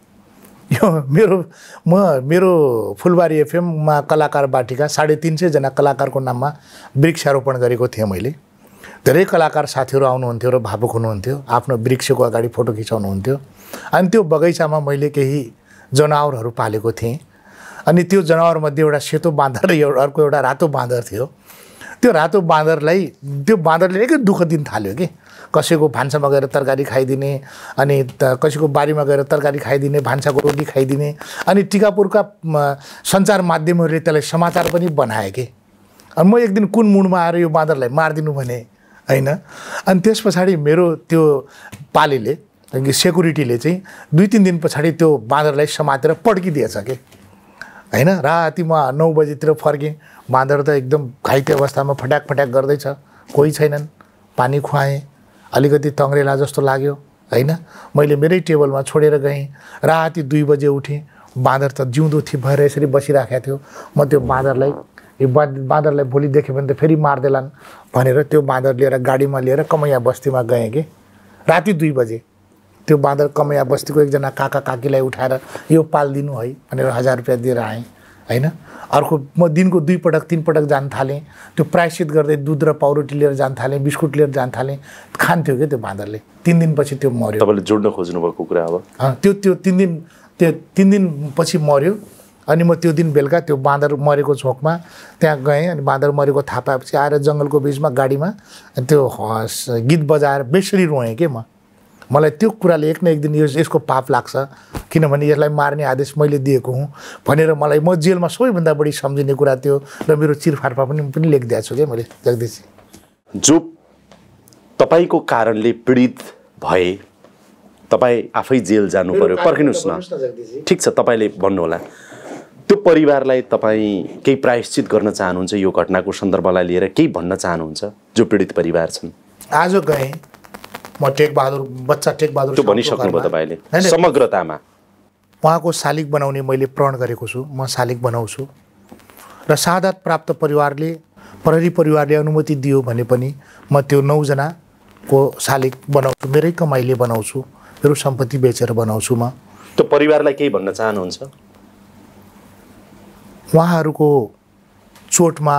[SPEAKER 2] यो मेरो म मेरो फुलबारी एफएममा कलाकार बाटिका साढे तिन सयजना कलाकारको नाममा वृक्षारोपण गरेको थिएँ मैले धेरै कलाकार साथीहरू आउनुहुन्थ्यो र भावुक हुनुहुन्थ्यो आफ्नो वृक्षको अगाडि फोटो खिचाउनुहुन्थ्यो अनि त्यो बगैँचामा मैले केही जनावरहरू पालेको थिएँ अनि त्यो जनावरमध्ये एउटा सेतो बाँदर र एउटा अर्को एउटा रातो बाँदर थियो त्यो रातो बाँदरलाई त्यो बाँदरले एकै दुःख दिन थाल्यो कि कसैको भान्सामा गएर तरकारी खाइदिने अनि कसैको बारीमा गएर तरकारी खाइदिने भान्साको रोटी खाइदिने अनि टिकापुरका सञ्चार माध्यमहरूले त्यसलाई समाचार पनि बनाए कि अनि म एक दिन कुन मुडमा आएर यो बाँदरलाई मारिदिनु भने होइन अनि त्यस पछाडि मेरो त्यो पालीले सेक्युरिटीले चाहिँ दुई तिन दिन पछाडि त्यो बाँदरलाई समातेर पड्किदिएछ कि होइन राति म नौ बजीतिर फर्केँ बाँदर त एकदम घाइते अवस्थामा फट्याक फट्याक गर्दैछ कोही छैनन् पानी खुवाएँ अलिकति तङ्ग्रेला जस्तो लाग्यो होइन मैले मेरै टेबलमा छोडेर गएँ राति दुई बजे उठेँ बाँदर त जिउँदो थियो भएर यसरी बसिराखेको थियो म त्यो बाँदरलाई यो बा बाँदरलाई भोलि देखेँ भने त फेरि मार्दैलान् भनेर त्यो बाँदर लिएर गाडीमा लिएर कमैया बस्तीमा गएँ कि राति दुई बजे त्यो बाँदर कमैया बस्तीको एकजना काका काकीलाई उठाएर यो पालिदिनु है भनेर हजार रुपियाँ दिएर आएँ होइन अर्को म दिनको दुई पटक तिन पटक जान थालेँ त्यो प्रायश्चित गर्दै दुध र पाउरोटी लिएर जान थालेँ बिस्कुट लिएर जान थालेँ खान्थ्यो क्या त्यो बाँदरले तिन दिनपछि त्यो मऱ्यो तपाईँले जोड्न खोज्नुभएको कुरा अब त्यो त्यो तिन दिन त्यो तिन दिनपछि मऱ्यो अनि म त्यो दिन बेलुका त्यो बाँदर मरेको झोकमा त्यहाँ गएँ अनि बाँदर मरेको थाहा पाएपछि आएर जङ्गलको बिचमा गाडीमा त्यो गीत बजाएर बेसरी रोएँ कि म मलाई त्यो कुराले एक न एक दिन यो यसको पाप लाग्छ किनभने यसलाई मार्ने आदेश मैले दिएको हुँ भनेर मलाई म जेलमा सबैभन्दा बढी सम्झिने कुरा थियो र मेरो चिरफाटमा पनि पनि लेखिदिएको छु क्या मैले जगदीश
[SPEAKER 1] जो तपाईँको कारणले पीडित भए तपाईँ आफै जेल जानु पर्यो पर्खिनुहोस् न ठिक छ तपाईँले भन्नुहोला त्यो परिवारलाई तपाईँ केही प्रायश्चित गर्न चाहनुहुन्छ यो घटनाको सन्दर्भलाई लिएर केही भन्न चाहनुहुन्छ जो पीडित परिवार छन्
[SPEAKER 2] आज गएँ म टेकबहादुर बच्चा टेकबहादुर भनिसक्नुभयो तपाईँले समग्रतामा उहाँको शालिक बनाउने मैले प्रण गरेको छु म शालिक बनाउँछु र सादात प्राप्त परिवारले प्रहरी परिवारले अनुमति दियो भने पनि म त्यो नौजनाको शालिक बनाउँछु मेरै कमाइले बनाउँछु मेरो सम्पत्ति बेचेर बनाउँछु म
[SPEAKER 1] त्यो परिवारलाई केही भन्न चाहनुहुन्छ
[SPEAKER 2] उहाँहरूको चोटमा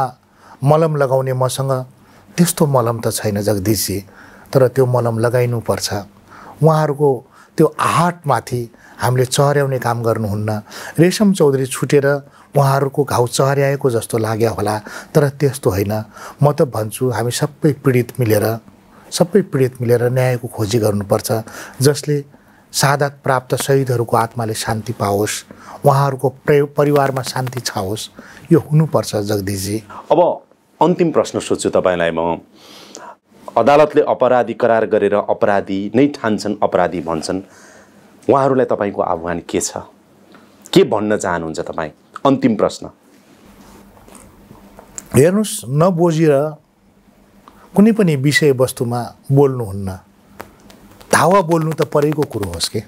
[SPEAKER 2] मलम लगाउने मसँग त्यस्तो मलम त छैन जगदीशजी तर त्यो मलम लगाइनुपर्छ उहाँहरूको त्यो आहटमाथि हामीले चहर्याउने काम गर्नुहुन्न रेशम चौधरी छुटेर उहाँहरूको घाउ चहर्याएको जस्तो लाग्यो होला तर त्यस्तो होइन म त भन्छु हामी सबै पीडित मिलेर सबै पीडित मिलेर न्यायको खोजी गर्नुपर्छ जसले सादात प्राप्त शहीदहरूको आत्माले शान्ति पाओस् उहाँहरूको परिवारमा शान्ति छाओस् यो हुनुपर्छ जगदीशजी
[SPEAKER 1] अब अन्तिम प्रश्न सोध्छु तपाईँलाई म अदालतले अपराधी करार गरेर अपराधी नै ठान्छन् अपराधी भन्छन् उहाँहरूलाई तपाईँको आह्वान के छ के भन्न चाहनुहुन्छ तपाईँ अन्तिम प्रश्न
[SPEAKER 2] हेर्नुहोस् नबोझेर कुनै पनि विषयवस्तुमा बोल्नुहुन्न धावा बोल्नु त परेको कुरो होस् कि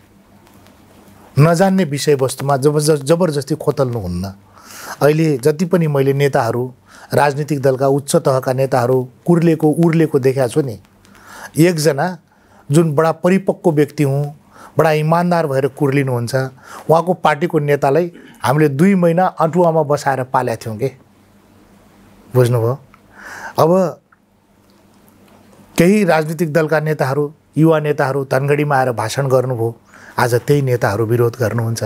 [SPEAKER 2] नजान्ने विषयवस्तुमा जब जबरजस्ती खोतल्नुहुन्न अहिले जति पनि मैले नेताहरू राजनीतिक दलका उच्च तहका नेताहरू कुर्लेको उर्लेको देखाएको छु नि एकजना जुन बडा परिपक्व व्यक्ति हुँ बडा इमान्दार भएर कुर्लिनुहुन्छ उहाँको पार्टीको नेतालाई हामीले दुई महिना अटुवामा बसाएर पालेका थियौँ के बुझ्नुभयो अब केही राजनीतिक दलका नेताहरू युवा नेताहरू धनगढीमा आएर भाषण गर्नुभयो आज त्यही नेताहरू विरोध गर्नुहुन्छ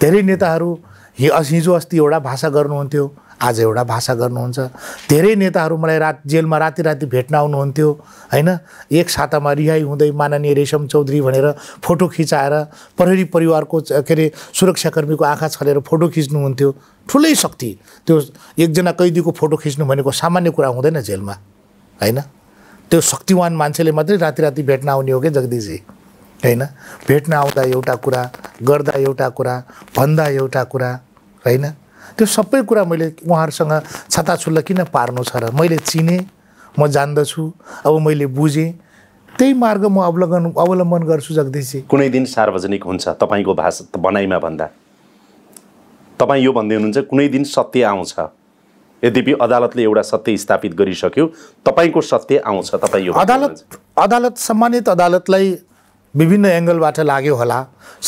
[SPEAKER 2] धेरै नेताहरू हि हिजो अस्ति एउटा भाषा गर्नुहुन्थ्यो आज एउटा भाषा गर्नुहुन्छ धेरै नेताहरू मलाई रात जेलमा राति राति भेट्न आउनुहुन्थ्यो होइन एक सातामा रिहाई हुँदै माननीय रेशम चौधरी भनेर फोटो खिचाएर प्रहरी परिवारको के अरे सुरक्षाकर्मीको आँखा छलेर फोटो खिच्नुहुन्थ्यो ठुलै शक्ति त्यो एकजना कैदीको फोटो खिच्नु भनेको सामान्य कुरा हुँदैन जेलमा होइन त्यो शक्तिवान मान्छेले मात्रै राति राति भेट्न आउने हो क्या जगदीशजी होइन भेट्न आउँदा एउटा कुरा गर्दा एउटा कुरा भन्दा एउटा कुरा होइन त्यो सबै कुरा मैले उहाँहरूसँग छताछुल्ला किन पार्नु छ र मैले चिने म जान्दछु अब मैले बुझेँ त्यही मार्ग म अवलोकन अवलम्बन गर्छु जगदीशजी
[SPEAKER 1] कुनै दिन सार्वजनिक हुन्छ तपाईँको भाषा बनाइमा भन्दा तपाईँ यो भन्दै हुनुहुन्छ कुनै दिन सत्य आउँछ यद्यपि अदालतले एउटा सत्य स्थापित गरिसक्यो तपाईँको सत्य आउँछ तपाईँ यो
[SPEAKER 2] अदालत अदालत सम्मानित अदालतलाई विभिन्न एङ्गलबाट लाग्यो होला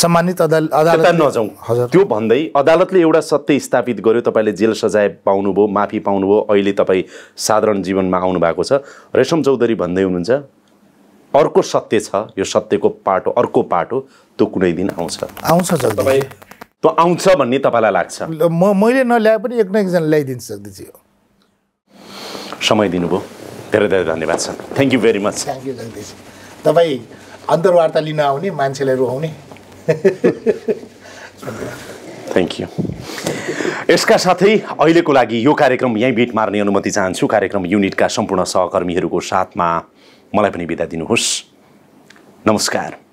[SPEAKER 2] सम्मानित अदालत नजाउँ
[SPEAKER 1] हजुर त्यो भन्दै अदालतले एउटा सत्य स्थापित गर्यो तपाईँले जेल सजाय पाउनुभयो माफी पाउनुभयो अहिले तपाईँ साधारण जीवनमा आउनु भएको छ रेशम चौधरी भन्दै हुनुहुन्छ अर्को सत्य छ यो सत्यको पाटो अर्को पाटो त्यो कुनै दिन आउँछ
[SPEAKER 2] आउँछ तपाईँ
[SPEAKER 1] त्यो आउँछ भन्ने तपाईँलाई लाग्छ
[SPEAKER 2] म मैले नल्याए पनि एक न एकजना ल्याइदिन सक्दैछु
[SPEAKER 1] समय दिनुभयो धेरै धेरै धन्यवाद sir thank you very much
[SPEAKER 2] thank you तपाईँ अन्तर्वार्ता लिन आउने मान्छेलाई रोहाउने
[SPEAKER 1] थ्याङ्क यू यसका साथै अहिलेको लागि यो कार्यक्रम यहीँ भेट मार्ने अनुमति चाहन्छु कार्यक्रम युनिटका सम्पूर्ण सहकर्मीहरूको साथमा मलाई पनि बिदा दिनुहोस् नमस्कार